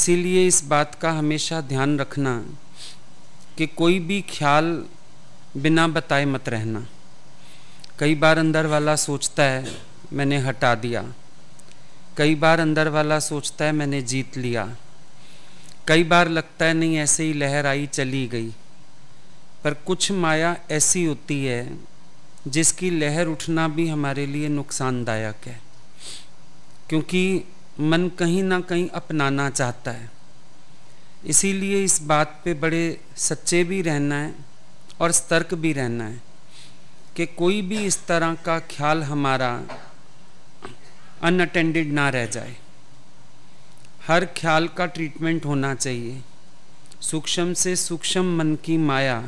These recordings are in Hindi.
इसीलिए इस बात का हमेशा ध्यान रखना कि कोई भी ख्याल बिना बताए मत रहना कई बार अंदर वाला सोचता है मैंने हटा दिया कई बार अंदर वाला सोचता है मैंने जीत लिया कई बार लगता है नहीं ऐसे ही लहर आई चली गई पर कुछ माया ऐसी होती है जिसकी लहर उठना भी हमारे लिए नुकसानदायक है क्योंकि मन कहीं ना कहीं अपनाना चाहता है इसीलिए इस बात पे बड़े सच्चे भी रहना है और सतर्क भी रहना है कि कोई भी इस तरह का ख्याल हमारा अनअटेंडेड ना रह जाए हर ख्याल का ट्रीटमेंट होना चाहिए सूक्ष्म से सूक्ष्म मन की माया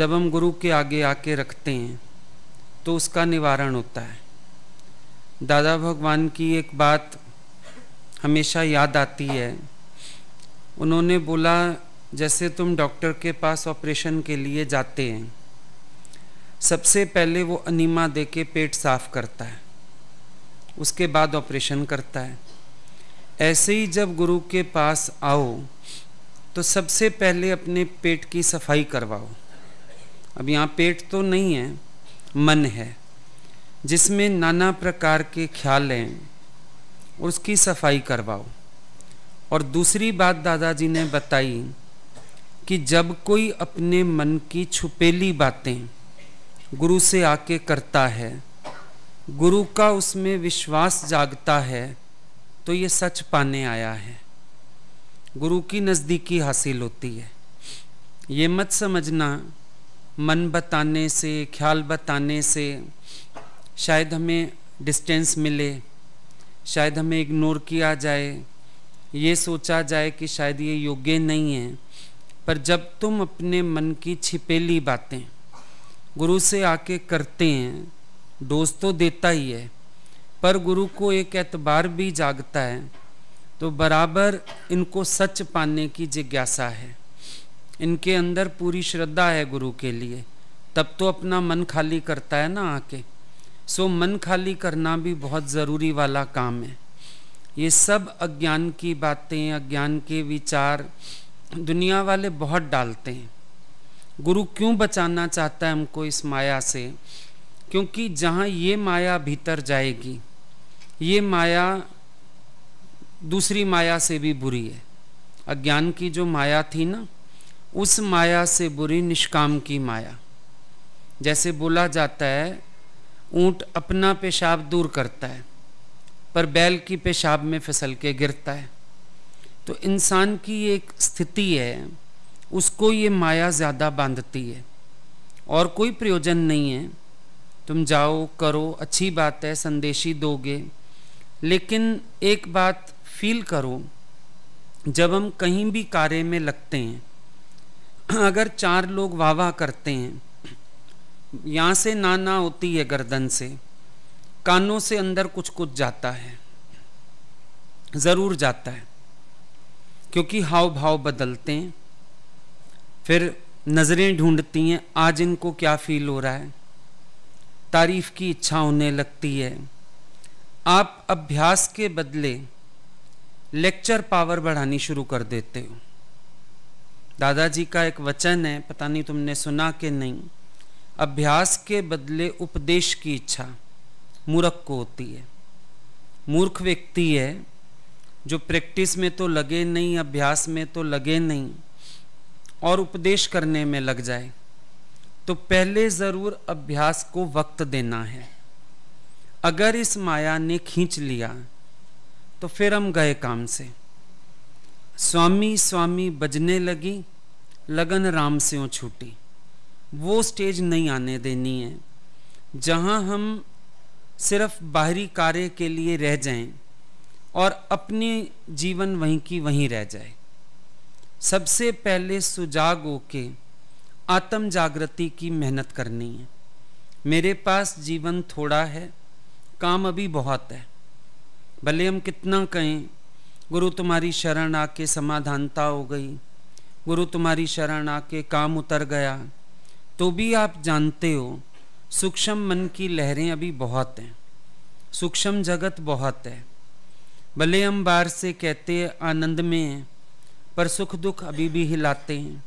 जब हम गुरु के आगे आके रखते हैं तो उसका निवारण होता है दादा भगवान की एक बात हमेशा याद आती है उन्होंने बोला जैसे तुम डॉक्टर के पास ऑपरेशन के लिए जाते हैं सबसे पहले वो अनिमा दे के पेट साफ करता है उसके बाद ऑपरेशन करता है ऐसे ही जब गुरु के पास आओ तो सबसे पहले अपने पेट की सफाई करवाओ अब यहाँ पेट तो नहीं है मन है जिसमें नाना प्रकार के ख्याल हैं उसकी सफाई करवाओ और दूसरी बात दादाजी ने बताई कि जब कोई अपने मन की छुपेली बातें गुरु से आके करता है गुरु का उसमें विश्वास जागता है तो ये सच पाने आया है गुरु की नज़दीकी हासिल होती है ये मत समझना मन बताने से ख्याल बताने से शायद हमें डिस्टेंस मिले शायद हमें इग्नोर किया जाए ये सोचा जाए कि शायद ये योग्य नहीं है पर जब तुम अपने मन की छिपेली बातें गुरु से आके करते हैं दोस्त तो देता ही है पर गुरु को एक एतबार भी जागता है तो बराबर इनको सच पाने की जिज्ञासा है इनके अंदर पूरी श्रद्धा है गुरु के लिए तब तो अपना मन खाली करता है ना आके सो मन खाली करना भी बहुत ज़रूरी वाला काम है ये सब अज्ञान की बातें अज्ञान के विचार दुनिया वाले बहुत डालते हैं गुरु क्यों बचाना चाहता है हमको इस माया से क्योंकि जहाँ ये माया भीतर जाएगी ये माया दूसरी माया से भी बुरी है अज्ञान की जो माया थी ना उस माया से बुरी निष्काम की माया जैसे बोला जाता है ऊंट अपना पेशाब दूर करता है पर बैल की पेशाब में फिसल के गिरता है तो इंसान की एक स्थिति है उसको ये माया ज़्यादा बांधती है और कोई प्रयोजन नहीं है तुम जाओ करो अच्छी बात है संदेशी दोगे लेकिन एक बात फील करो जब हम कहीं भी कार्य में लगते हैं अगर चार लोग वाह वाह करते हैं यहाँ से नाना होती है गर्दन से कानों से अंदर कुछ कुछ जाता है ज़रूर जाता है क्योंकि हाव भाव बदलते हैं फिर नज़रें ढूंढती हैं आज इनको क्या फील हो रहा है तारीफ की इच्छा होने लगती है आप अभ्यास के बदले लेक्चर पावर बढ़ानी शुरू कर देते हो दादाजी का एक वचन है पता नहीं तुमने सुना कि नहीं अभ्यास के बदले उपदेश की इच्छा मूर्ख को होती है मूर्ख व्यक्ति है जो प्रैक्टिस में तो लगे नहीं अभ्यास में तो लगे नहीं और उपदेश करने में लग जाए तो पहले ज़रूर अभ्यास को वक्त देना है अगर इस माया ने खींच लिया तो फिर हम गए काम से स्वामी स्वामी बजने लगी लगन राम से छूटी वो स्टेज नहीं आने देनी है जहाँ हम सिर्फ बाहरी कार्य के लिए रह जाएं और अपने जीवन वहीं की वहीं रह जाए सबसे पहले सुजाग हो के आत्म जागृति की मेहनत करनी है मेरे पास जीवन थोड़ा है काम अभी बहुत है भले हम कितना कहें गुरु तुम्हारी शरण आके समाधानता हो गई गुरु तुम्हारी शरण आके काम उतर गया तो भी आप जानते हो सूक्ष्म मन की लहरें अभी बहुत हैं सूक्ष्म जगत बहुत है भले हम बाहर से कहते आनंद में हैं पर सुख दुख अभी भी हिलाते हैं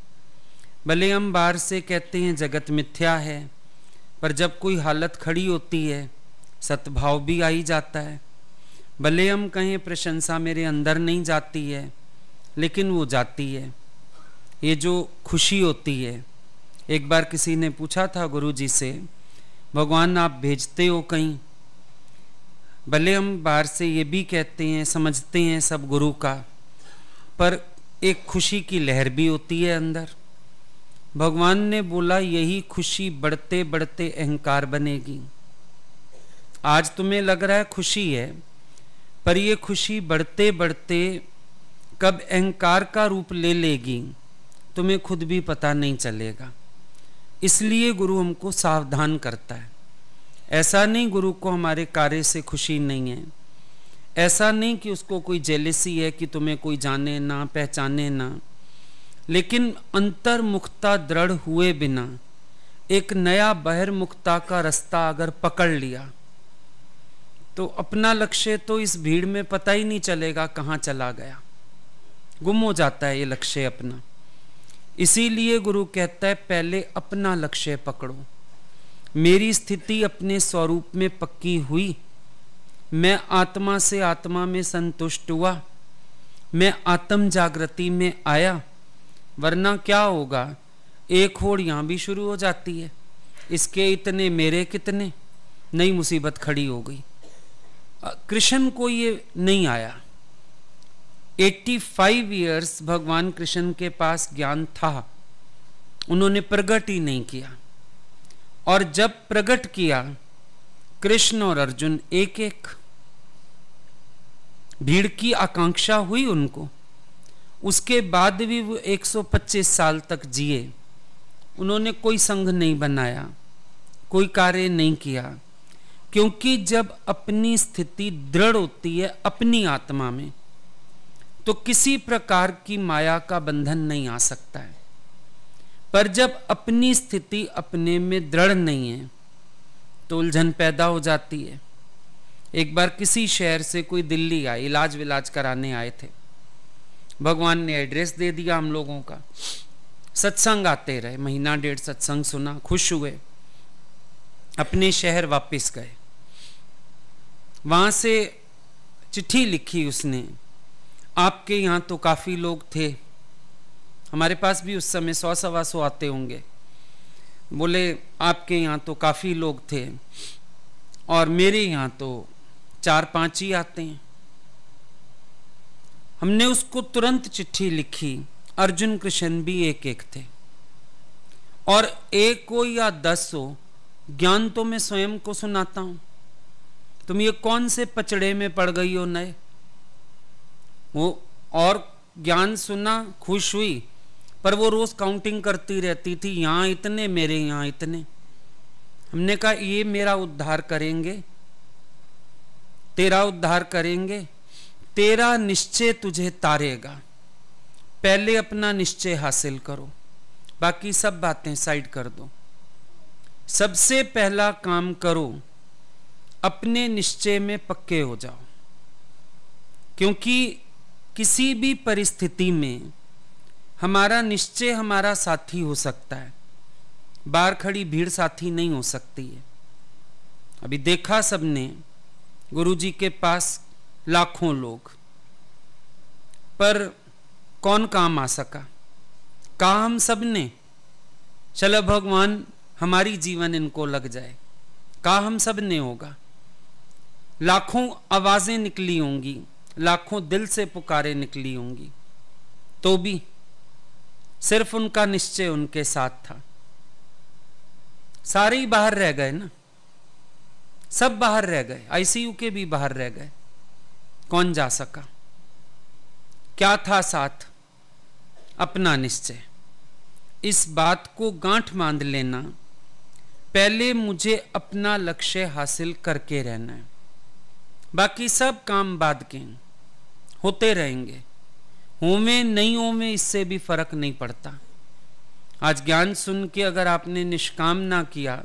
भले हम बाहर से कहते हैं जगत मिथ्या है पर जब कोई हालत खड़ी होती है सद्भाव भी आई जाता है भले हम कहें प्रशंसा मेरे अंदर नहीं जाती है लेकिन वो जाती है ये जो खुशी होती है एक बार किसी ने पूछा था गुरु जी से भगवान आप भेजते हो कहीं भले हम बाहर से ये भी कहते हैं समझते हैं सब गुरु का पर एक खुशी की लहर भी होती है अंदर भगवान ने बोला यही खुशी बढ़ते बढ़ते अहंकार बनेगी आज तुम्हें लग रहा है खुशी है पर ये खुशी बढ़ते बढ़ते कब अहंकार का रूप ले लेगी तुम्हें खुद भी पता नहीं चलेगा इसलिए गुरु हमको सावधान करता है ऐसा नहीं गुरु को हमारे कार्य से खुशी नहीं है ऐसा नहीं कि उसको कोई जेलिसी है कि तुम्हें कोई जाने ना पहचाने ना लेकिन अंतर्मुखता दृढ़ हुए बिना एक नया बहिर्मुखता का रास्ता अगर पकड़ लिया तो अपना लक्ष्य तो इस भीड़ में पता ही नहीं चलेगा कहाँ चला गया गुम हो जाता है ये लक्ष्य अपना इसीलिए गुरु कहता है पहले अपना लक्ष्य पकड़ो मेरी स्थिति अपने स्वरूप में पक्की हुई मैं आत्मा से आत्मा में संतुष्ट हुआ मैं आत्म जागृति में आया वरना क्या होगा एक होड़ यहाँ भी शुरू हो जाती है इसके इतने मेरे कितने नई मुसीबत खड़ी हो गई कृष्ण को ये नहीं आया 85 ईयर्स भगवान कृष्ण के पास ज्ञान था उन्होंने प्रगट ही नहीं किया और जब प्रगट किया कृष्ण और अर्जुन एक एक भीड़ की आकांक्षा हुई उनको उसके बाद भी वो 125 साल तक जिए उन्होंने कोई संघ नहीं बनाया कोई कार्य नहीं किया क्योंकि जब अपनी स्थिति दृढ़ होती है अपनी आत्मा में तो किसी प्रकार की माया का बंधन नहीं आ सकता है पर जब अपनी स्थिति अपने में दृढ़ नहीं है तो उलझन पैदा हो जाती है एक बार किसी शहर से कोई दिल्ली आए इलाज विलाज कराने आए थे भगवान ने एड्रेस दे दिया हम लोगों का सत्संग आते रहे महीना डेढ़ सत्संग सुना खुश हुए अपने शहर वापस गए वहां से चिट्ठी लिखी उसने आपके यहाँ तो काफ़ी लोग थे हमारे पास भी उस समय सौ सवा सौ आते होंगे बोले आपके यहाँ तो काफ़ी लोग थे और मेरे यहाँ तो चार पांच ही आते हैं हमने उसको तुरंत चिट्ठी लिखी अर्जुन कृष्ण भी एक एक थे और एक को या दस हो ज्ञान तो मैं स्वयं को सुनाता हूँ तुम ये कौन से पचड़े में पड़ गई हो नए वो और ज्ञान सुना खुश हुई पर वो रोज़ काउंटिंग करती रहती थी यहाँ इतने मेरे यहाँ इतने हमने कहा ये मेरा उद्धार करेंगे तेरा उद्धार करेंगे तेरा निश्चय तुझे तारेगा पहले अपना निश्चय हासिल करो बाकी सब बातें साइड कर दो सबसे पहला काम करो अपने निश्चय में पक्के हो जाओ क्योंकि किसी भी परिस्थिति में हमारा निश्चय हमारा साथी हो सकता है बाहर खड़ी भीड़ साथी नहीं हो सकती है अभी देखा सबने गुरुजी के पास लाखों लोग पर कौन काम आ सका कहा हम सब ने चलो भगवान हमारी जीवन इनको लग जाए कहा हम सब ने होगा लाखों आवाज़ें निकली होंगी लाखों दिल से पुकारे निकली होंगी तो भी सिर्फ उनका निश्चय उनके साथ था सारे ही बाहर रह गए ना सब बाहर रह गए आईसीयू के भी बाहर रह गए कौन जा सका क्या था साथ अपना निश्चय इस बात को गांठ बांध लेना पहले मुझे अपना लक्ष्य हासिल करके रहना है बाकी सब काम बाद के हैं होते रहेंगे होमे नहीं में इससे भी फर्क नहीं पड़ता आज ज्ञान सुन के अगर आपने निष्काम ना किया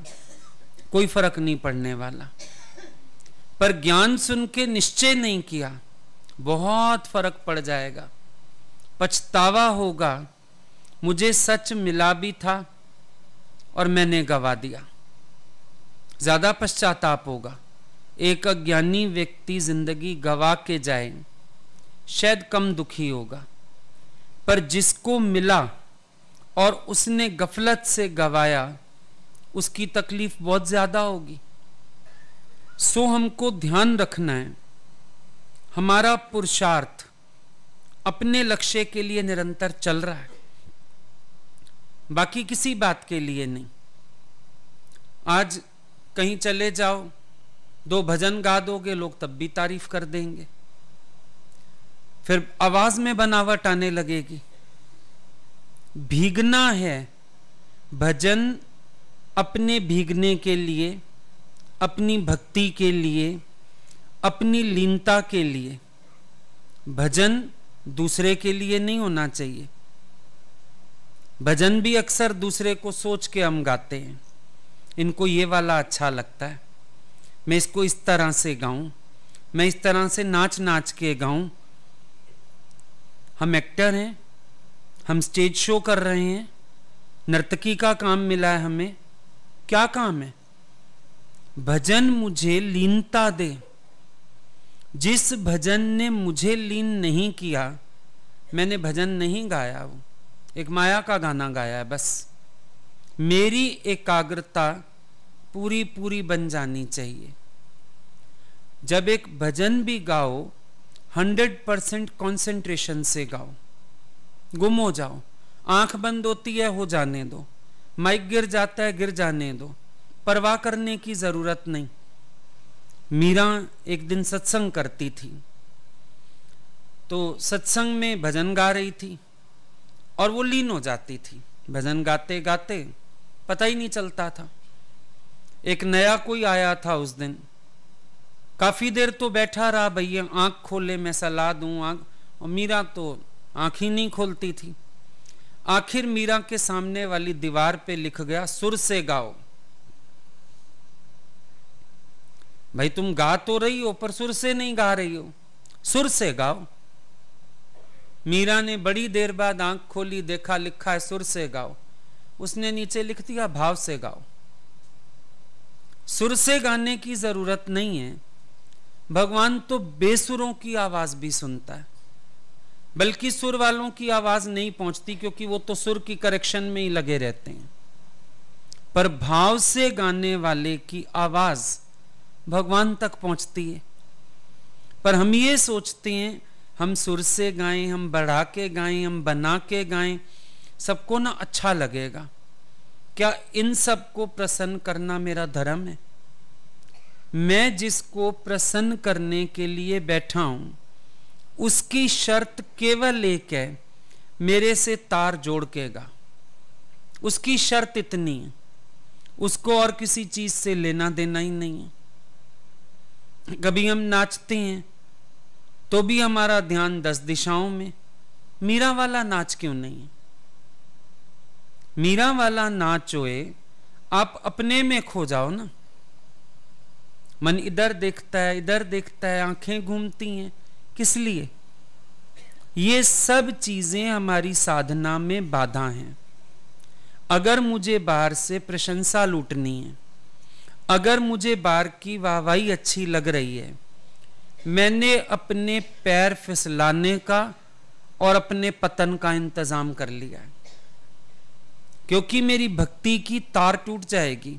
कोई फर्क नहीं पड़ने वाला पर ज्ञान सुन के निश्चय नहीं किया बहुत फर्क पड़ जाएगा पछतावा होगा मुझे सच मिला भी था और मैंने गवा दिया ज्यादा पश्चाताप होगा एक अज्ञानी व्यक्ति जिंदगी गवा के जाए शायद कम दुखी होगा पर जिसको मिला और उसने गफलत से गवाया उसकी तकलीफ बहुत ज़्यादा होगी सो हमको ध्यान रखना है हमारा पुरुषार्थ अपने लक्ष्य के लिए निरंतर चल रहा है बाकी किसी बात के लिए नहीं आज कहीं चले जाओ दो भजन गा दोगे लोग तब भी तारीफ कर देंगे फिर आवाज में बनावट आने लगेगी भीगना है भजन अपने भीगने के लिए अपनी भक्ति के लिए अपनी लीनता के लिए भजन दूसरे के लिए नहीं होना चाहिए भजन भी अक्सर दूसरे को सोच के हम गाते हैं इनको ये वाला अच्छा लगता है मैं इसको इस तरह से गाऊं मैं इस तरह से नाच नाच के गाऊं हम एक्टर हैं हम स्टेज शो कर रहे हैं नर्तकी का काम मिला है हमें क्या काम है भजन मुझे लीनता दे जिस भजन ने मुझे लीन नहीं किया मैंने भजन नहीं गाया वो एक माया का गाना गाया है बस मेरी एकाग्रता पूरी पूरी बन जानी चाहिए जब एक भजन भी गाओ हंड्रेड परसेंट कॉन्सेंट्रेशन से गाओ गुम हो जाओ आंख बंद होती है हो जाने दो माइक गिर जाता है गिर जाने दो परवाह करने की ज़रूरत नहीं मीरा एक दिन सत्संग करती थी तो सत्संग में भजन गा रही थी और वो लीन हो जाती थी भजन गाते गाते पता ही नहीं चलता था एक नया कोई आया था उस दिन काफ़ी देर तो बैठा रहा भैया आँख खोले मैं सलाह दूँ आँख और मीरा तो आँख ही नहीं खोलती थी आखिर मीरा के सामने वाली दीवार पे लिख गया सुर से गाओ भाई तुम गा तो रही हो पर सुर से नहीं गा रही हो सुर से गाओ मीरा ने बड़ी देर बाद आंख खोली देखा लिखा है सुर से गाओ उसने नीचे लिख दिया भाव से गाओ सुर से गाने की जरूरत नहीं है भगवान तो बेसुरों की आवाज भी सुनता है बल्कि सुर वालों की आवाज नहीं पहुंचती क्योंकि वो तो सुर की करेक्शन में ही लगे रहते हैं पर भाव से गाने वाले की आवाज भगवान तक पहुंचती है पर हम ये सोचते हैं हम सुर से गाएं हम बढ़ा के गाएं हम बना के गाएं सबको ना अच्छा लगेगा क्या इन सबको प्रसन्न करना मेरा धर्म है मैं जिसको प्रसन्न करने के लिए बैठा हूँ उसकी शर्त केवल एक है मेरे से तार जोड़ केगा उसकी शर्त इतनी है उसको और किसी चीज से लेना देना ही नहीं है कभी हम नाचते हैं तो भी हमारा ध्यान दस दिशाओं में मीरा वाला नाच क्यों नहीं है मीरा वाला नाच होए आप अपने में खो जाओ ना मन इधर देखता है इधर देखता है आंखें घूमती हैं किस लिए ये सब चीज़ें हमारी साधना में बाधा हैं अगर मुझे बाहर से प्रशंसा लूटनी है अगर मुझे बाहर की वाहवाही अच्छी लग रही है मैंने अपने पैर फिसलाने का और अपने पतन का इंतज़ाम कर लिया है क्योंकि मेरी भक्ति की तार टूट जाएगी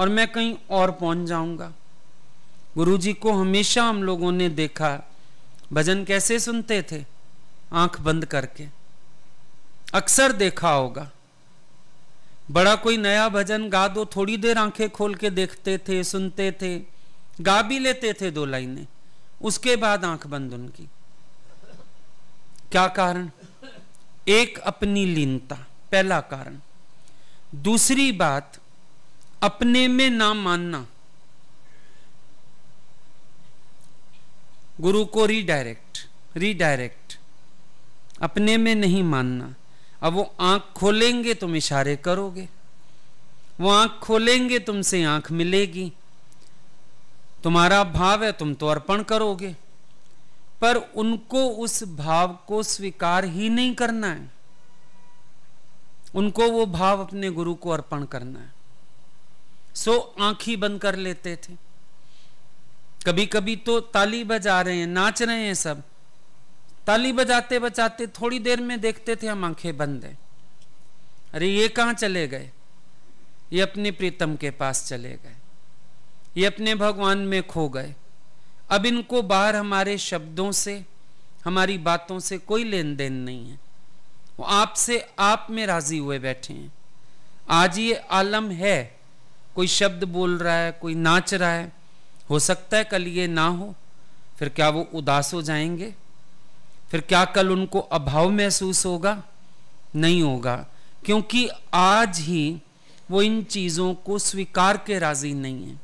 और मैं कहीं और पहुंच जाऊंगा गुरुजी को हमेशा हम लोगों ने देखा भजन कैसे सुनते थे आंख बंद करके अक्सर देखा होगा बड़ा कोई नया भजन गा दो थोड़ी देर आंखें खोल के देखते थे सुनते थे गा भी लेते थे दो लाइनें उसके बाद आंख बंद उनकी क्या कारण एक अपनी लीनता पहला कारण दूसरी बात अपने में ना मानना गुरु को रीडायरेक्ट रीडायरेक्ट अपने में नहीं मानना अब वो आंख खोलेंगे तुम इशारे करोगे वो आंख खोलेंगे तुमसे आंख मिलेगी तुम्हारा भाव है तुम तो अर्पण करोगे पर उनको उस भाव को स्वीकार ही नहीं करना है उनको वो भाव अपने गुरु को अर्पण करना है सो आंखी बंद कर लेते थे कभी कभी तो ताली बजा रहे हैं नाच रहे हैं सब ताली बजाते बजाते थोड़ी देर में देखते थे हम आंखें बंद हैं अरे ये कहाँ चले गए ये अपने प्रीतम के पास चले गए ये अपने भगवान में खो गए अब इनको बाहर हमारे शब्दों से हमारी बातों से कोई लेन देन नहीं है वो आपसे आप में राजी हुए बैठे हैं आज ये आलम है कोई शब्द बोल रहा है कोई नाच रहा है हो सकता है कल ये ना हो फिर क्या वो उदास हो जाएंगे फिर क्या कल उनको अभाव महसूस होगा नहीं होगा क्योंकि आज ही वो इन चीज़ों को स्वीकार के राजी नहीं है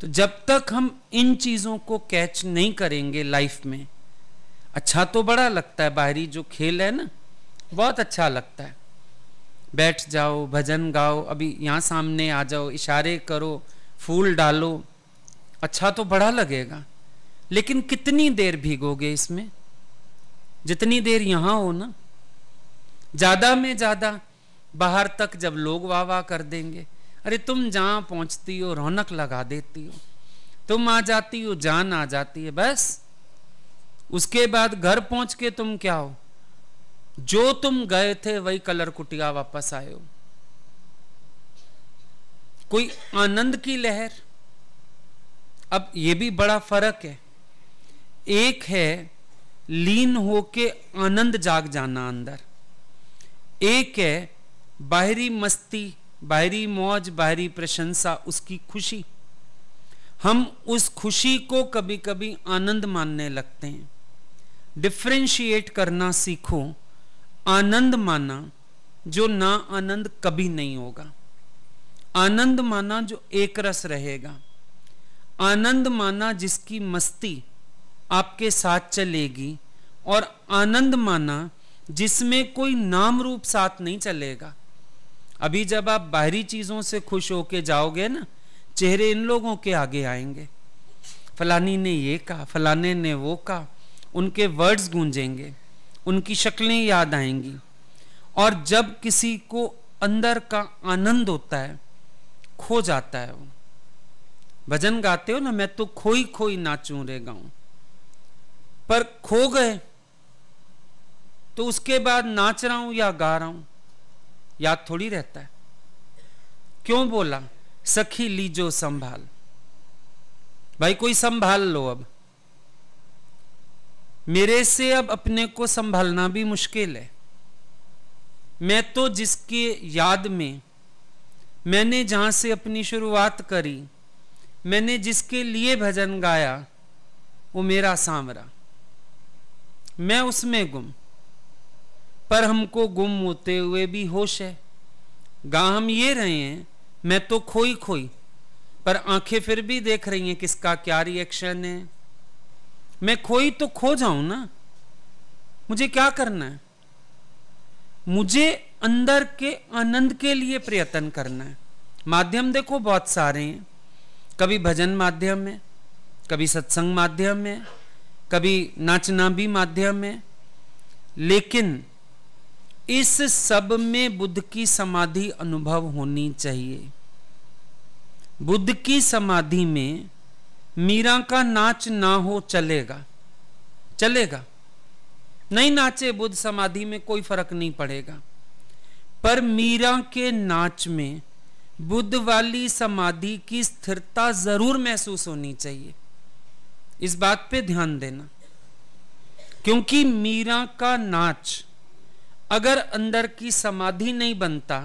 तो जब तक हम इन चीज़ों को कैच नहीं करेंगे लाइफ में अच्छा तो बड़ा लगता है बाहरी जो खेल है ना बहुत अच्छा लगता है बैठ जाओ भजन गाओ अभी यहाँ सामने आ जाओ इशारे करो फूल डालो अच्छा तो बड़ा लगेगा लेकिन कितनी देर भीगोगे इसमें जितनी देर यहाँ हो ना ज़्यादा में ज़्यादा बाहर तक जब लोग वाह वाह कर देंगे अरे तुम जहाँ पहुँचती हो रौनक लगा देती हो तुम आ जाती हो जान आ जाती है बस उसके बाद घर पहुँच के तुम क्या हो जो तुम गए थे वही कलर कुटिया वापस आयो कोई आनंद की लहर अब यह भी बड़ा फर्क है एक है लीन होके आनंद जाग जाना अंदर एक है बाहरी मस्ती बाहरी मौज बाहरी प्रशंसा उसकी खुशी हम उस खुशी को कभी कभी आनंद मानने लगते हैं डिफ्रेंशिएट करना सीखो आनंद माना जो ना आनंद कभी नहीं होगा आनंद माना जो एक रस रहेगा आनंद माना जिसकी मस्ती आपके साथ चलेगी और आनंद माना जिसमें कोई नाम रूप साथ नहीं चलेगा अभी जब आप बाहरी चीज़ों से खुश होके जाओगे ना चेहरे इन लोगों के आगे आएंगे फलानी ने ये कहा फलाने ने वो कहा उनके वर्ड्स गूंजेंगे उनकी शक्लें याद आएंगी और जब किसी को अंदर का आनंद होता है खो जाता है वो भजन गाते हो ना मैं तो खोई खोई नाचूं रे गाऊं पर खो गए तो उसके बाद नाच रहा हूं या गा रहा हूं याद थोड़ी रहता है क्यों बोला सखी लीजो संभाल भाई कोई संभाल लो अब मेरे से अब अपने को संभालना भी मुश्किल है मैं तो जिसके याद में मैंने जहाँ से अपनी शुरुआत करी मैंने जिसके लिए भजन गाया वो मेरा सांवरा मैं उसमें गुम पर हमको गुम होते हुए भी होश है गा हम ये रहे हैं मैं तो खोई खोई पर आंखें फिर भी देख रही हैं किसका क्या रिएक्शन है मैं खोई तो खो जाऊं ना मुझे क्या करना है मुझे अंदर के आनंद के लिए प्रयत्न करना है माध्यम देखो बहुत सारे हैं कभी भजन माध्यम है कभी सत्संग माध्यम है कभी नाचना भी माध्यम है लेकिन इस सब में बुद्ध की समाधि अनुभव होनी चाहिए बुद्ध की समाधि में मीरा का नाच ना हो चलेगा चलेगा नहीं नाचे बुद्ध समाधि में कोई फर्क नहीं पड़ेगा पर मीरा के नाच में बुद्ध वाली समाधि की स्थिरता जरूर महसूस होनी चाहिए इस बात पे ध्यान देना क्योंकि मीरा का नाच अगर अंदर की समाधि नहीं बनता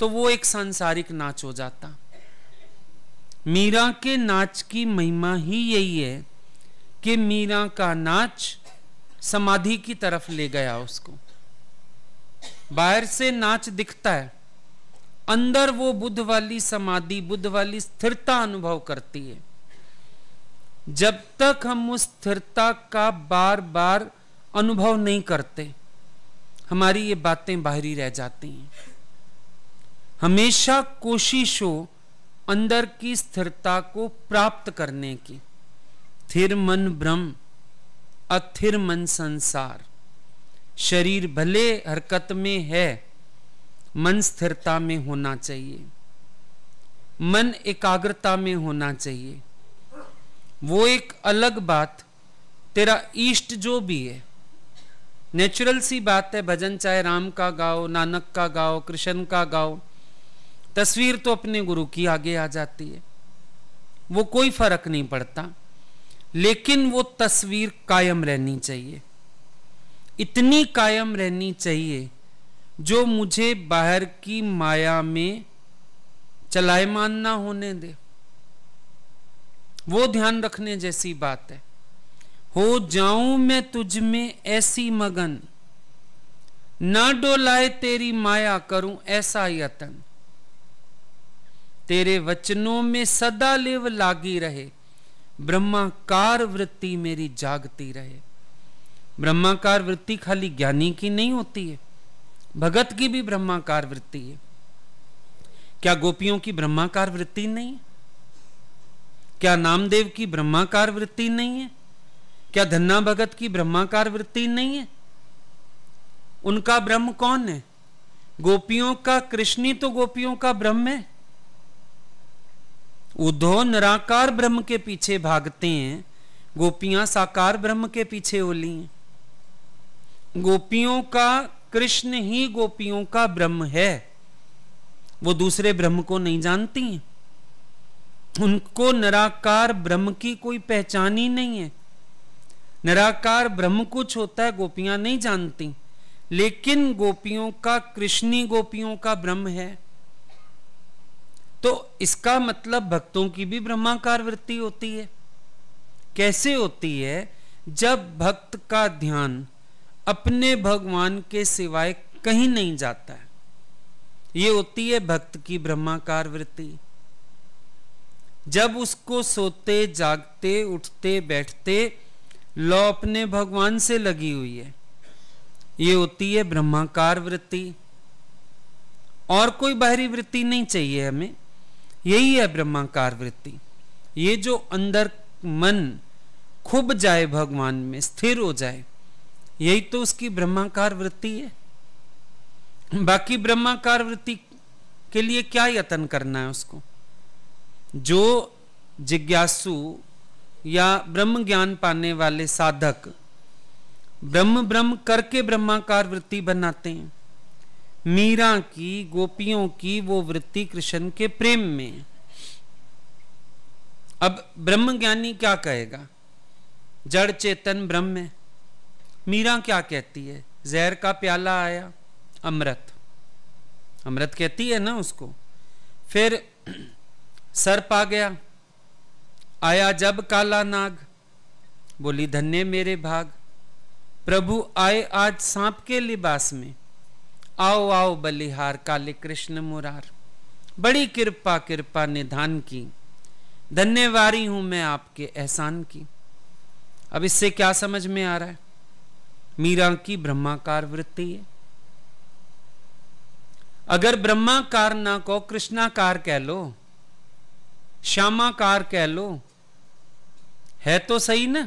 तो वो एक सांसारिक नाच हो जाता मीरा के नाच की महिमा ही यही है कि मीरा का नाच समाधि की तरफ ले गया उसको बाहर से नाच दिखता है अंदर वो बुद्ध वाली समाधि बुद्ध वाली स्थिरता अनुभव करती है जब तक हम उस स्थिरता का बार बार अनुभव नहीं करते हमारी ये बातें बाहरी रह जाती हैं हमेशा कोशिश हो अंदर की स्थिरता को प्राप्त करने की थिर मन ब्रह्म अथिर मन संसार शरीर भले हरकत में है मन स्थिरता में होना चाहिए मन एकाग्रता में होना चाहिए वो एक अलग बात तेरा इष्ट जो भी है नेचुरल सी बात है भजन चाहे राम का गाओ नानक का गाओ कृष्ण का गाओ तस्वीर तो अपने गुरु की आगे आ जाती है वो कोई फर्क नहीं पड़ता लेकिन वो तस्वीर कायम रहनी चाहिए इतनी कायम रहनी चाहिए जो मुझे बाहर की माया में चलायमान ना होने दे वो ध्यान रखने जैसी बात है हो जाऊं मैं तुझ में ऐसी मगन ना डोलाए तेरी माया करूं ऐसा यतन तेरे वचनों में सदा लिव लागी रहे ब्रह्माकार वृत्ति मेरी जागती रहे ब्रह्माकार वृत्ति खाली ज्ञानी की नहीं होती है भगत की भी ब्रह्माकार वृत्ति है क्या गोपियों की ब्रह्माकार वृत्ति नहीं है क्या नामदेव की ब्रह्माकार वृत्ति नहीं है क्या धन्ना भगत की ब्रह्माकार वृत्ति नहीं है उनका ब्रह्म कौन है गोपियों का कृष्णी तो गोपियों का ब्रह्म है उद्धव निराकार ब्रह्म के पीछे भागते हैं गोपियां साकार ब्रह्म के पीछे ओली हैं गोपियों का कृष्ण ही गोपियों का ब्रह्म है वो दूसरे ब्रह्म को नहीं जानती हैं उनको निराकार ब्रह्म की कोई पहचान ही नहीं है निराकार ब्रह्म कुछ होता है गोपियां नहीं जानती लेकिन गोपियों का कृष्णी गोपियों का ब्रह्म है तो इसका मतलब भक्तों की भी ब्रह्माकार वृत्ति होती है कैसे होती है जब भक्त का ध्यान अपने भगवान के सिवाय कहीं नहीं जाता है ये होती है भक्त की ब्रह्माकार वृत्ति जब उसको सोते जागते उठते बैठते लो अपने भगवान से लगी हुई है ये होती है ब्रह्माकार वृत्ति और कोई बाहरी वृत्ति नहीं चाहिए हमें यही है ब्रह्माकार वृत्ति ये जो अंदर मन खुब जाए भगवान में स्थिर हो जाए यही तो उसकी ब्रह्माकार वृत्ति है बाकी ब्रह्माकार वृत्ति के लिए क्या यत्न करना है उसको जो जिज्ञासु या ब्रह्म ज्ञान पाने वाले साधक ब्रह्म ब्रह्म करके ब्रह्माकार वृत्ति बनाते हैं मीरा की गोपियों की वो वृत्ति कृष्ण के प्रेम में अब ब्रह्म ज्ञानी क्या कहेगा जड़ चेतन ब्रह्म है मीरा क्या कहती है जहर का प्याला आया अमृत अमृत कहती है ना उसको फिर सर्प आ गया आया जब काला नाग बोली धन्य मेरे भाग प्रभु आए आज सांप के लिबास में आओ आओ बलिहार काले कृष्ण मुरार बड़ी कृपा कृपा निधान की धन्यवाद हूं मैं आपके एहसान की अब इससे क्या समझ में आ रहा है मीरा की ब्रह्माकार वृत्ति है अगर ब्रह्माकार ना कहो कृष्णाकार कह लो श्यामाकार कह लो है तो सही ना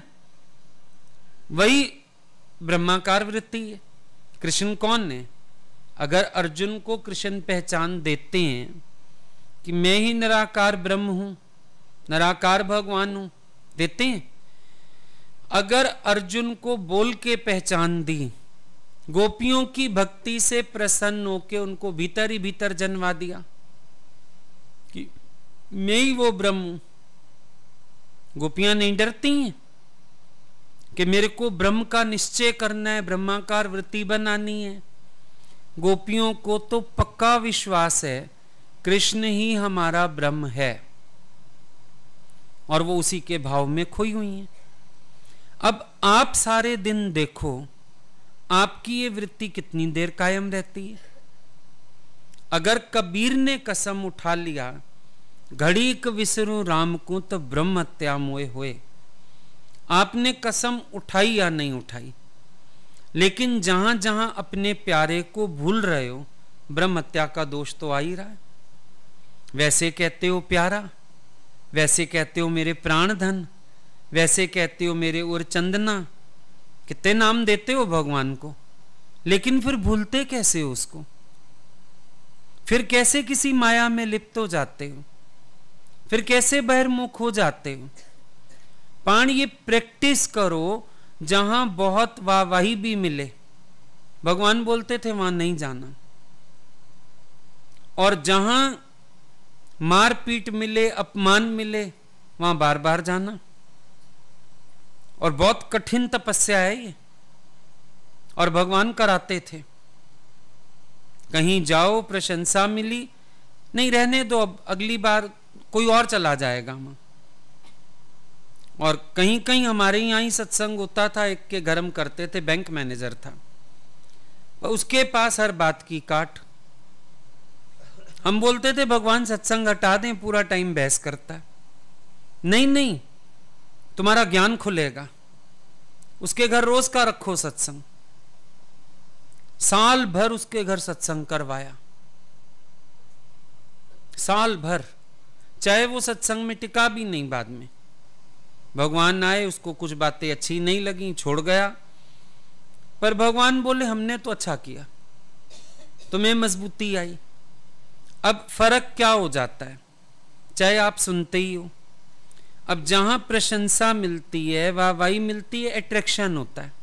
वही ब्रह्माकार वृत्ति है कृष्ण कौन है अगर अर्जुन को कृष्ण पहचान देते हैं कि मैं ही निराकार ब्रह्म हूं निराकार भगवान हूं देते हैं अगर अर्जुन को बोल के पहचान दी गोपियों की भक्ति से प्रसन्न होकर उनको भीतर ही भीतर जन्मा दिया कि मैं ही वो ब्रह्म हूं गोपियां नहीं डरती हैं कि मेरे को ब्रह्म का निश्चय करना है ब्रह्माकार वृत्ति बनानी है गोपियों को तो पक्का विश्वास है कृष्ण ही हमारा ब्रह्म है और वो उसी के भाव में खोई हुई हैं अब आप सारे दिन देखो आपकी ये वृत्ति कितनी देर कायम रहती है अगर कबीर ने कसम उठा लिया घड़ी क विसरु राम को तो ब्रह्म हत्या हुए आपने कसम उठाई या नहीं उठाई लेकिन जहां जहां अपने प्यारे को भूल रहे हो ब्रह्म हत्या का दोष तो आ ही रहा है वैसे कहते हो प्यारा वैसे कहते हो मेरे प्राण धन वैसे कहते हो मेरे और चंदना कितने नाम देते हो भगवान को लेकिन फिर भूलते कैसे हो उसको फिर कैसे किसी माया में लिप्त हो जाते हो फिर कैसे बहरमुख हो जाते हो पाण ये प्रैक्टिस करो जहां बहुत वाहवाही भी मिले भगवान बोलते थे वहां नहीं जाना और जहां मारपीट मिले अपमान मिले वहां बार बार जाना और बहुत कठिन तपस्या है ये और भगवान कराते थे कहीं जाओ प्रशंसा मिली नहीं रहने दो अब अगली बार कोई और चला जाएगा वहां और कहीं कहीं हमारे यहाँ ही सत्संग होता था एक के गर्म करते थे बैंक मैनेजर था उसके पास हर बात की काट हम बोलते थे भगवान सत्संग हटा दें पूरा टाइम बहस करता नहीं नहीं तुम्हारा ज्ञान खुलेगा उसके घर रोज का रखो सत्संग साल भर उसके घर सत्संग करवाया साल भर चाहे वो सत्संग में टिका भी नहीं बाद में भगवान आए उसको कुछ बातें अच्छी नहीं लगी छोड़ गया पर भगवान बोले हमने तो अच्छा किया तुम्हें मजबूती आई अब फर्क क्या हो जाता है चाहे आप सुनते ही हो अब जहां प्रशंसा मिलती है वह वही मिलती है अट्रैक्शन होता है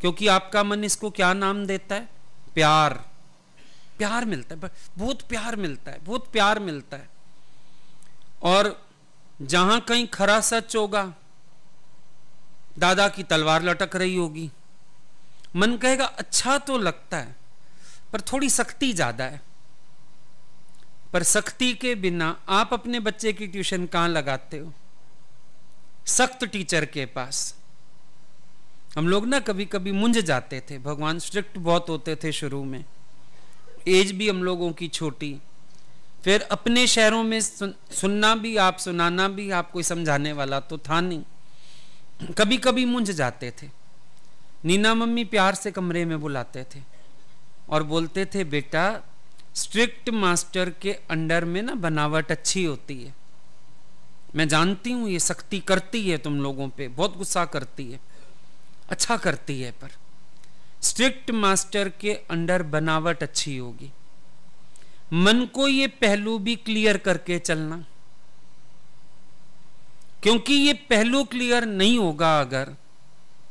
क्योंकि आपका मन इसको क्या नाम देता है प्यार प्यार मिलता है बहुत प्यार मिलता है बहुत प्यार मिलता है और जहां कहीं खरा सच होगा दादा की तलवार लटक रही होगी मन कहेगा अच्छा तो लगता है पर थोड़ी सख्ती ज्यादा है पर सख्ती के बिना आप अपने बच्चे की ट्यूशन कहां लगाते हो सख्त टीचर के पास हम लोग ना कभी कभी मुंझ जाते थे भगवान स्ट्रिक्ट बहुत होते थे शुरू में एज भी हम लोगों की छोटी फिर अपने शहरों में सुन, सुनना भी आप सुनाना भी आप कोई समझाने वाला तो था नहीं कभी कभी मुंझ जाते थे नीना मम्मी प्यार से कमरे में बुलाते थे और बोलते थे बेटा स्ट्रिक्ट मास्टर के अंडर में ना बनावट अच्छी होती है मैं जानती हूँ ये सख्ती करती है तुम लोगों पे बहुत गुस्सा करती है अच्छा करती है पर स्ट्रिक्ट मास्टर के अंडर बनावट अच्छी होगी मन को ये पहलू भी क्लियर करके चलना क्योंकि ये पहलू क्लियर नहीं होगा अगर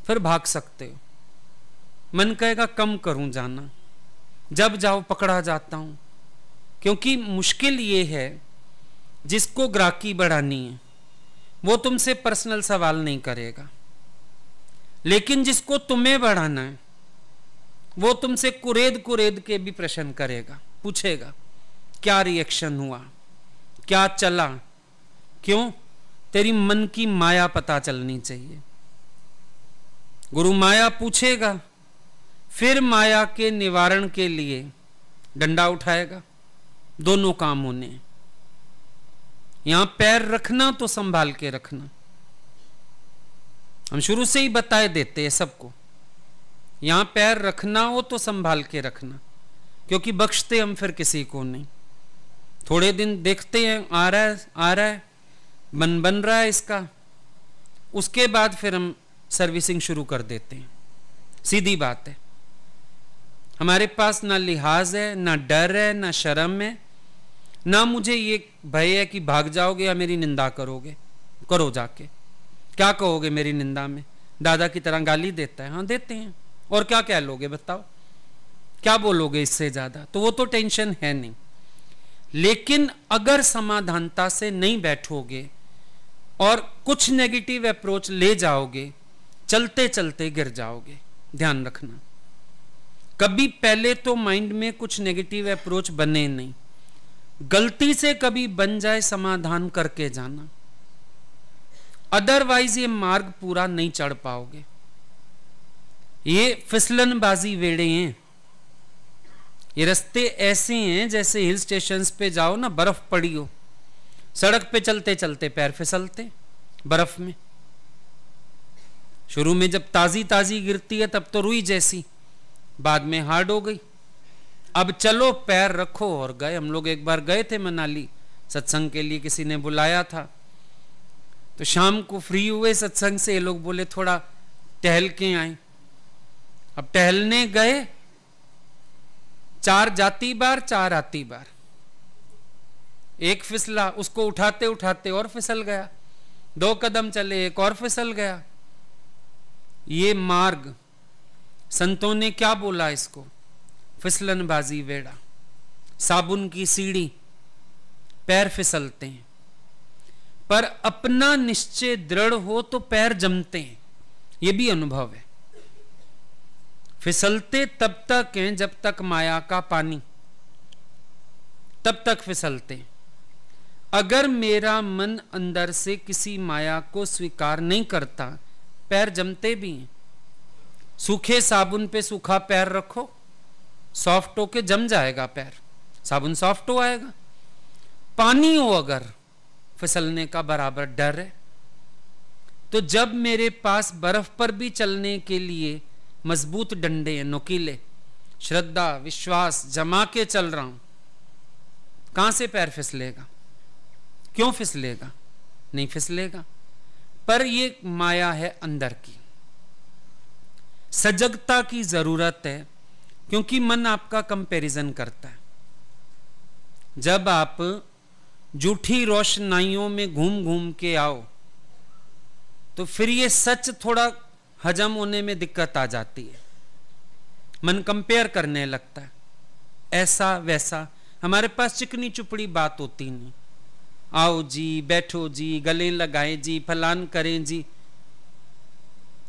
फिर भाग सकते हो मन कहेगा कम करूं जाना जब जाओ पकड़ा जाता हूं क्योंकि मुश्किल ये है जिसको ग्राहकी बढ़ानी है वो तुमसे पर्सनल सवाल नहीं करेगा लेकिन जिसको तुम्हें बढ़ाना है वो तुमसे कुरेद कुरेद के भी प्रश्न करेगा पूछेगा क्या रिएक्शन हुआ क्या चला क्यों तेरी मन की माया पता चलनी चाहिए गुरु माया पूछेगा फिर माया के निवारण के लिए डंडा उठाएगा दोनों काम होने यहां पैर रखना तो संभाल के रखना हम शुरू से ही बताए देते हैं सबको यहां पैर रखना हो तो संभाल के रखना क्योंकि बख्शते हम फिर किसी को नहीं थोड़े दिन देखते हैं आ रहा है आ रहा है मन बन रहा है इसका उसके बाद फिर हम सर्विसिंग शुरू कर देते हैं सीधी बात है हमारे पास ना लिहाज है ना डर है ना शर्म है ना मुझे ये भय है कि भाग जाओगे या मेरी निंदा करोगे करो जाके क्या कहोगे मेरी निंदा में दादा की तरह गाली देता है हाँ देते हैं और क्या कह लोगे बताओ क्या बोलोगे इससे ज़्यादा तो वो तो टेंशन है नहीं लेकिन अगर समाधानता से नहीं बैठोगे और कुछ नेगेटिव अप्रोच ले जाओगे चलते चलते गिर जाओगे ध्यान रखना कभी पहले तो माइंड में कुछ नेगेटिव अप्रोच बने नहीं गलती से कभी बन जाए समाधान करके जाना अदरवाइज ये मार्ग पूरा नहीं चढ़ पाओगे ये फिसलनबाजी वेड़े हैं ये रास्ते ऐसे हैं जैसे हिल स्टेशन पे जाओ ना बर्फ पड़ी हो सड़क पे चलते चलते पैर फिसलते बर्फ में शुरू में जब ताज़ी ताज़ी गिरती है तब तो रुई जैसी बाद में हार्ड हो गई अब चलो पैर रखो और गए हम लोग एक बार गए थे मनाली सत्संग के लिए किसी ने बुलाया था तो शाम को फ्री हुए सत्संग से ये लोग बोले थोड़ा टहल के आए अब टहलने गए चार जाती बार चार आती बार एक फिसला उसको उठाते उठाते और फिसल गया दो कदम चले एक और फिसल गया ये मार्ग संतों ने क्या बोला इसको फिसलनबाजी वेड़ा साबुन की सीढ़ी पैर फिसलते हैं पर अपना निश्चय दृढ़ हो तो पैर जमते हैं ये भी अनुभव है फिसलते तब तक हैं जब तक माया का पानी तब तक फिसलते अगर मेरा मन अंदर से किसी माया को स्वीकार नहीं करता पैर जमते भी हैं सूखे साबुन पे सूखा पैर रखो सॉफ्ट होके जम जाएगा पैर साबुन सॉफ्ट हो आएगा पानी हो अगर फिसलने का बराबर डर है तो जब मेरे पास बर्फ पर भी चलने के लिए मजबूत डंडे हैं नुकीले श्रद्धा विश्वास जमा के चल रहा हूं कहां से पैर फिसलेगा क्यों फिसलेगा नहीं फिसलेगा पर ये माया है अंदर की सजगता की जरूरत है क्योंकि मन आपका कंपैरिजन करता है जब आप झूठी रोशनाइयों में घूम घूम के आओ तो फिर ये सच थोड़ा हजम होने में दिक्कत आ जाती है मन कंपेयर करने लगता है ऐसा वैसा हमारे पास चिकनी चुपड़ी बात होती नहीं आओ जी बैठो जी गले लगाए जी फलान करें जी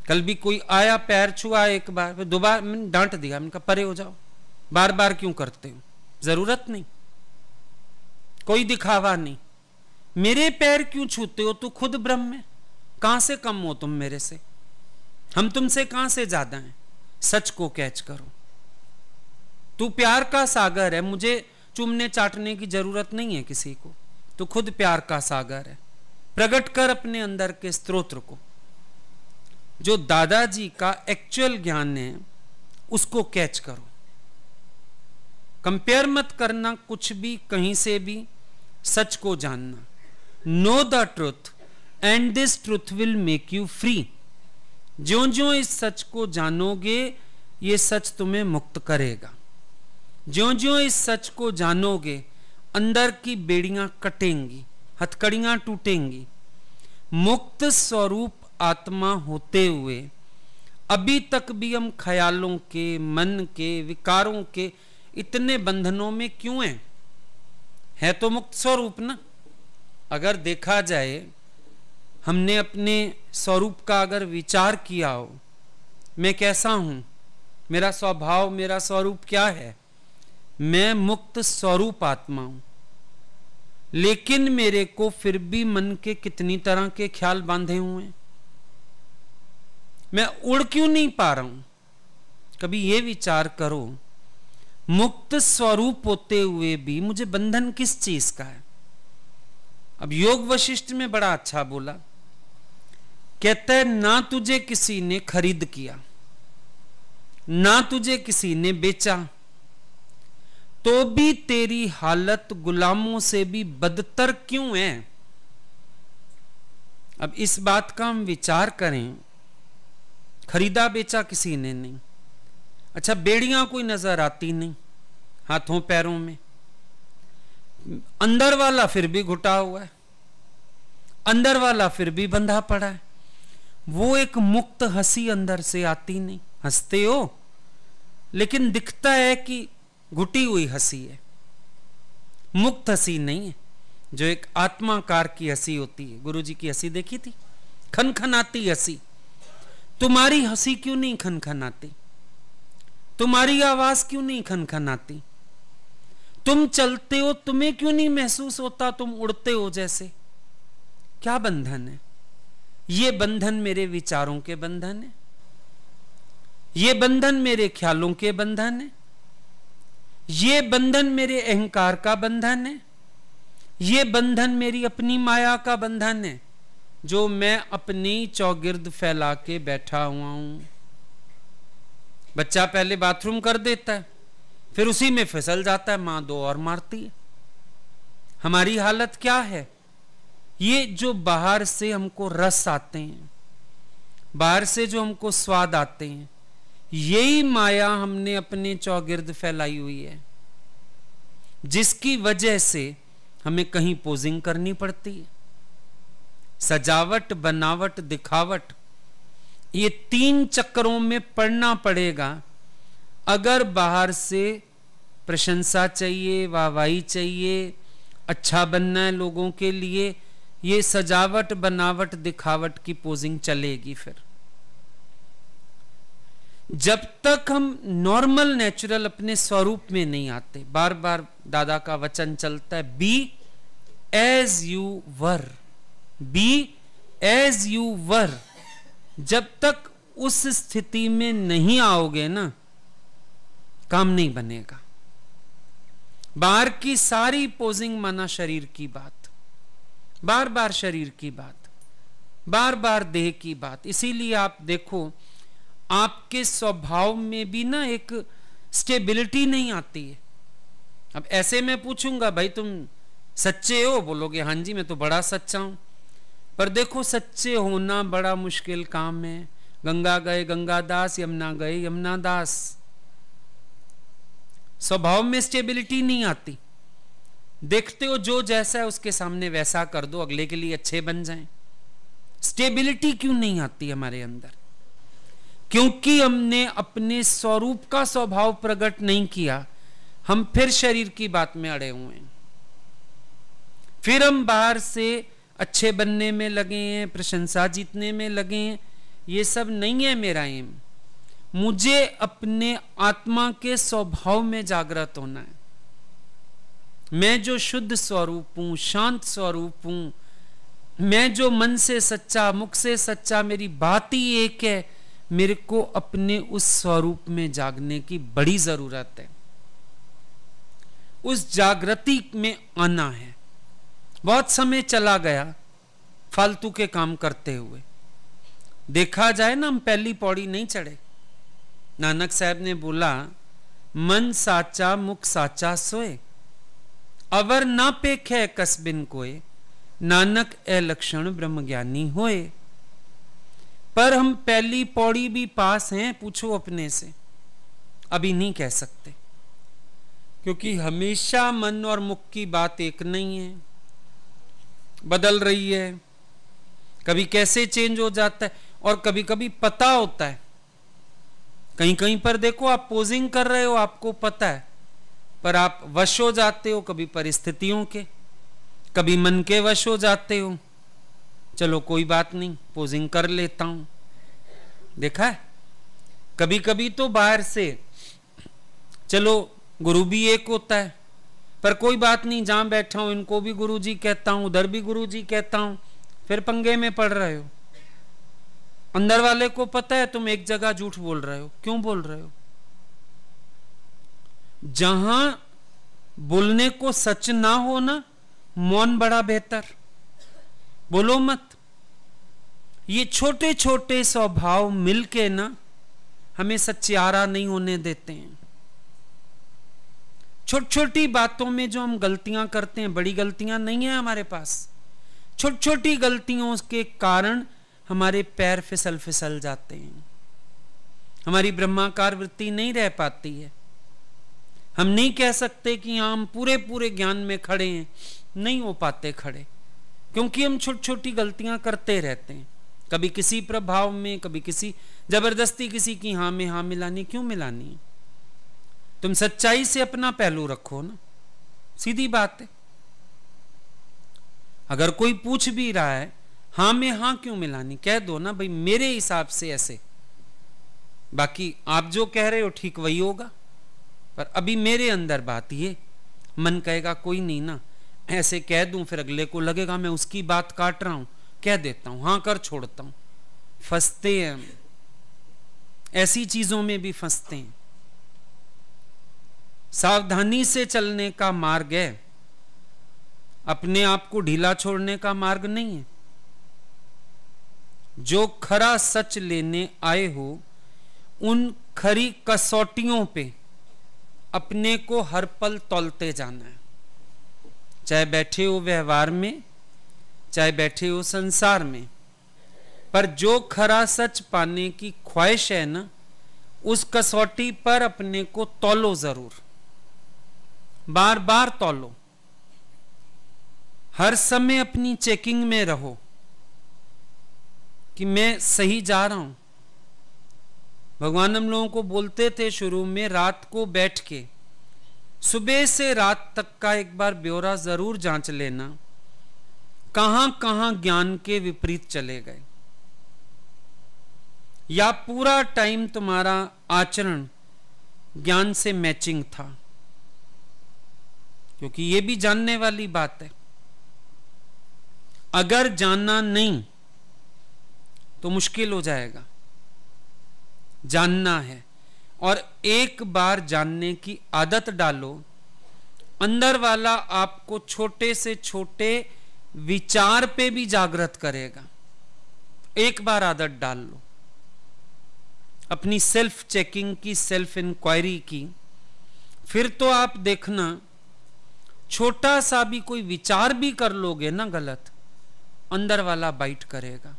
कल भी कोई आया पैर छुआ एक बार दोबारा मैंने डांट दिया मैंने कहा परे हो जाओ बार बार क्यों करते हो जरूरत नहीं कोई दिखावा नहीं मेरे पैर क्यों छूते हो तू खुद ब्रह्म है कहां से कम हो तुम मेरे से हम तुमसे कहां से ज्यादा हैं सच को कैच करो तू प्यार का सागर है मुझे चुमने चाटने की जरूरत नहीं है किसी को तो खुद प्यार का सागर है प्रकट कर अपने अंदर के स्त्रोत्र को जो दादाजी का एक्चुअल ज्ञान है उसको कैच करो कंपेयर मत करना कुछ भी कहीं से भी सच को जानना know the truth and this truth will make you free ज्यो ज्यो इस सच को जानोगे ये सच तुम्हें मुक्त करेगा ज्यो ज्यो इस सच को जानोगे अंदर की बेड़ियां कटेंगी हथकड़ियां टूटेंगी मुक्त स्वरूप आत्मा होते हुए अभी तक भी हम ख्यालों के मन के विकारों के इतने बंधनों में क्यों हैं है तो मुक्त स्वरूप ना अगर देखा जाए हमने अपने स्वरूप का अगर विचार किया हो मैं कैसा हूँ मेरा स्वभाव मेरा स्वरूप क्या है मैं मुक्त स्वरूप आत्मा हूँ लेकिन मेरे को फिर भी मन के कितनी तरह के ख्याल बांधे हुए हैं मैं उड़ क्यों नहीं पा रहा हूं कभी ये विचार करो मुक्त स्वरूप होते हुए भी मुझे बंधन किस चीज का है अब योग वशिष्ठ में बड़ा अच्छा बोला कहते है ना तुझे किसी ने खरीद किया ना तुझे किसी ने बेचा तो भी तेरी हालत गुलामों से भी बदतर क्यों है अब इस बात का हम विचार करें खरीदा बेचा किसी ने नहीं अच्छा बेड़ियां कोई नजर आती नहीं हाथों पैरों में अंदर वाला फिर भी घुटा हुआ है अंदर वाला फिर भी बंधा पड़ा है वो एक मुक्त हंसी अंदर से आती नहीं हंसते हो लेकिन दिखता है कि घुटी हुई हंसी है मुक्त हंसी नहीं है जो एक आत्माकार की हंसी होती है गुरु जी की हंसी देखी थी खनखनाती हंसी तुम्हारी हंसी क्यों नहीं खनखनाती तुम्हारी आवाज क्यों नहीं खनखनाती तुम चलते हो तुम्हें क्यों नहीं महसूस होता तुम उड़ते हो जैसे क्या बंधन है ये बंधन मेरे विचारों के बंधन है ये बंधन मेरे ख्यालों के बंधन है ये बंधन मेरे अहंकार का बंधन है ये बंधन मेरी अपनी माया का बंधन है जो मैं अपनी चौगिर्द फैला के बैठा हुआ हूं बच्चा पहले बाथरूम कर देता है फिर उसी में फिसल जाता है मां दो और मारती है हमारी हालत क्या है ये जो बाहर से हमको रस आते हैं बाहर से जो हमको स्वाद आते हैं यही माया हमने अपने चौगिर्द फैलाई हुई है जिसकी वजह से हमें कहीं पोजिंग करनी पड़ती है सजावट बनावट दिखावट ये तीन चक्करों में पड़ना पड़ेगा अगर बाहर से प्रशंसा चाहिए वाहवाही चाहिए अच्छा बनना है लोगों के लिए ये सजावट बनावट दिखावट की पोजिंग चलेगी फिर जब तक हम नॉर्मल नेचुरल अपने स्वरूप में नहीं आते बार बार दादा का वचन चलता है be as you were be as you were जब तक उस स्थिति में नहीं आओगे ना काम नहीं बनेगा बाहर की सारी पोजिंग माना शरीर की बात बार बार शरीर की बात बार बार देह की बात इसीलिए आप देखो आपके स्वभाव में भी ना एक स्टेबिलिटी नहीं आती है अब ऐसे मैं पूछूंगा भाई तुम सच्चे हो बोलोगे हाँ जी मैं तो बड़ा सच्चा हूं पर देखो सच्चे होना बड़ा मुश्किल काम है गंगा गए गंगा दास यमुना गए यमुना दास स्वभाव में स्टेबिलिटी नहीं आती देखते हो जो जैसा है उसके सामने वैसा कर दो अगले के लिए अच्छे बन जाए स्टेबिलिटी क्यों नहीं आती हमारे अंदर क्योंकि हमने अपने स्वरूप का स्वभाव प्रकट नहीं किया हम फिर शरीर की बात में अड़े हुए हैं फिर हम बाहर से अच्छे बनने में लगे हैं प्रशंसा जीतने में लगे हैं ये सब नहीं है मेरा एम मुझे अपने आत्मा के स्वभाव में जागृत होना है मैं जो शुद्ध स्वरूप हूँ शांत स्वरूप हूँ मैं जो मन से सच्चा मुख से सच्चा मेरी बात ही एक है मेरे को अपने उस स्वरूप में जागने की बड़ी जरूरत है उस जागृति में आना है बहुत समय चला गया फालतू के काम करते हुए देखा जाए ना हम पहली पौड़ी नहीं चढ़े नानक साहब ने बोला मन साचा मुख साचा सोए अवर ना पेख है कस्बिन कोय नानक ए लक्षण ज्ञानी होए पर हम पहली पौड़ी भी पास हैं पूछो अपने से अभी नहीं कह सकते क्योंकि हमेशा मन और मुख की बात एक नहीं है बदल रही है कभी कैसे चेंज हो जाता है और कभी कभी पता होता है कहीं कहीं पर देखो आप पोजिंग कर रहे हो आपको पता है पर आप वश हो जाते हो कभी परिस्थितियों के कभी मन के वश हो जाते हो चलो कोई बात नहीं पोजिंग कर लेता हूं देखा है कभी कभी तो बाहर से चलो गुरु भी एक होता है पर कोई बात नहीं जहां बैठा हूं इनको भी गुरु जी कहता हूं उधर भी गुरु जी कहता हूं फिर पंगे में पड़ रहे हो अंदर वाले को पता है तुम एक जगह झूठ बोल रहे हो क्यों बोल रहे हो जहां बोलने को सच ना हो ना मौन बड़ा बेहतर बोलो मत ये छोटे छोटे स्वभाव मिलके ना हमें सच्चियारा नहीं होने देते हैं छोटी छोटी बातों में जो हम गलतियां करते हैं बड़ी गलतियां नहीं है हमारे पास छोटी छोटी गलतियों के कारण हमारे पैर फिसल फिसल जाते हैं हमारी ब्रह्माकार वृत्ति नहीं रह पाती है हम नहीं कह सकते कि हम पूरे पूरे ज्ञान में खड़े हैं नहीं हो पाते खड़े क्योंकि हम छोटी छोटी गलतियां करते रहते हैं कभी किसी प्रभाव में कभी किसी जबरदस्ती किसी की हाँ में हाँ मिलानी क्यों मिलानी है तुम सच्चाई से अपना पहलू रखो ना सीधी बात है अगर कोई पूछ भी रहा है हाँ में हाँ क्यों मिलानी कह दो ना भाई मेरे हिसाब से ऐसे बाकी आप जो कह रहे हो ठीक वही होगा पर अभी मेरे अंदर बात ये मन कहेगा कोई नहीं ना ऐसे कह दूं फिर अगले को लगेगा मैं उसकी बात काट रहा हूं कह देता हूं हां कर छोड़ता हूं फंसते हैं ऐसी चीजों में भी फंसते हैं सावधानी से चलने का मार्ग है अपने आप को ढीला छोड़ने का मार्ग नहीं है जो खरा सच लेने आए हो उन खरी कसौटियों पे अपने को हर पल तोलते जाना है चाहे बैठे हो व्यवहार में चाहे बैठे हो संसार में पर जो खरा सच पाने की ख्वाहिश है ना उस कसौटी पर अपने को तोलो जरूर बार बार तोलो हर समय अपनी चेकिंग में रहो कि मैं सही जा रहा हूं भगवान हम लोगों को बोलते थे शुरू में रात को बैठ के सुबह से रात तक का एक बार ब्यौरा ज़रूर जांच लेना कहां कहां ज्ञान के विपरीत चले गए या पूरा टाइम तुम्हारा आचरण ज्ञान से मैचिंग था क्योंकि ये भी जानने वाली बात है अगर जानना नहीं तो मुश्किल हो जाएगा जानना है और एक बार जानने की आदत डालो अंदर वाला आपको छोटे से छोटे विचार पे भी जागृत करेगा एक बार आदत डाल लो अपनी सेल्फ चेकिंग की सेल्फ इंक्वायरी की फिर तो आप देखना छोटा सा भी कोई विचार भी कर लोगे ना गलत अंदर वाला बाइट करेगा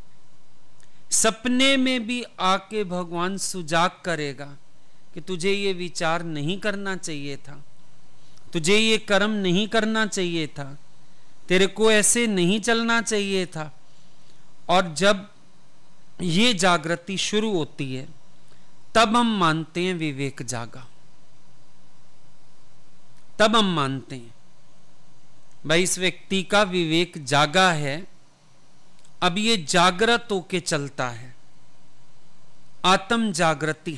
सपने में भी आके भगवान सुजाग करेगा कि तुझे ये विचार नहीं करना चाहिए था तुझे ये कर्म नहीं करना चाहिए था तेरे को ऐसे नहीं चलना चाहिए था और जब ये जागृति शुरू होती है तब हम मानते हैं विवेक जागा तब हम मानते हैं भाई इस व्यक्ति का विवेक जागा है अब ये जागृत होके चलता है आत्म जागृति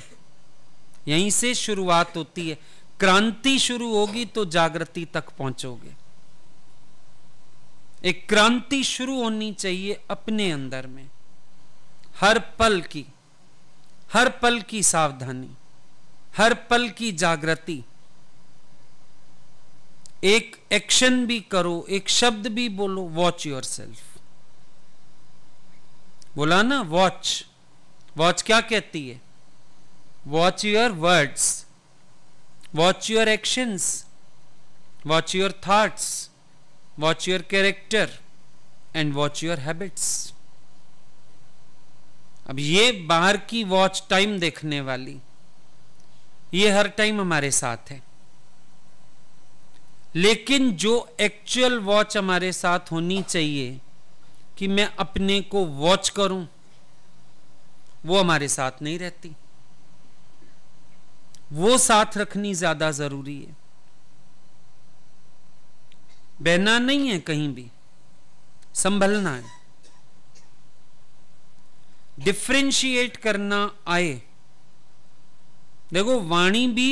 यहीं से शुरुआत होती है क्रांति शुरू होगी तो जागृति तक पहुंचोगे एक क्रांति शुरू होनी चाहिए अपने अंदर में हर पल की हर पल की सावधानी हर पल की जागृति एक एक्शन भी करो एक शब्द भी बोलो वॉच योर सेल्फ बोला ना वॉच वॉच क्या कहती है watch your words watch your actions watch your thoughts watch your character and watch your habits अब ये बाहर की वॉच टाइम देखने वाली ये हर टाइम हमारे साथ है लेकिन जो एक्चुअल वॉच हमारे साथ होनी चाहिए कि मैं अपने को वॉच करूं वो हमारे साथ नहीं रहती वो साथ रखनी ज्यादा जरूरी है बहना नहीं है कहीं भी संभलना है डिफ्रेंशिएट करना आए देखो वाणी भी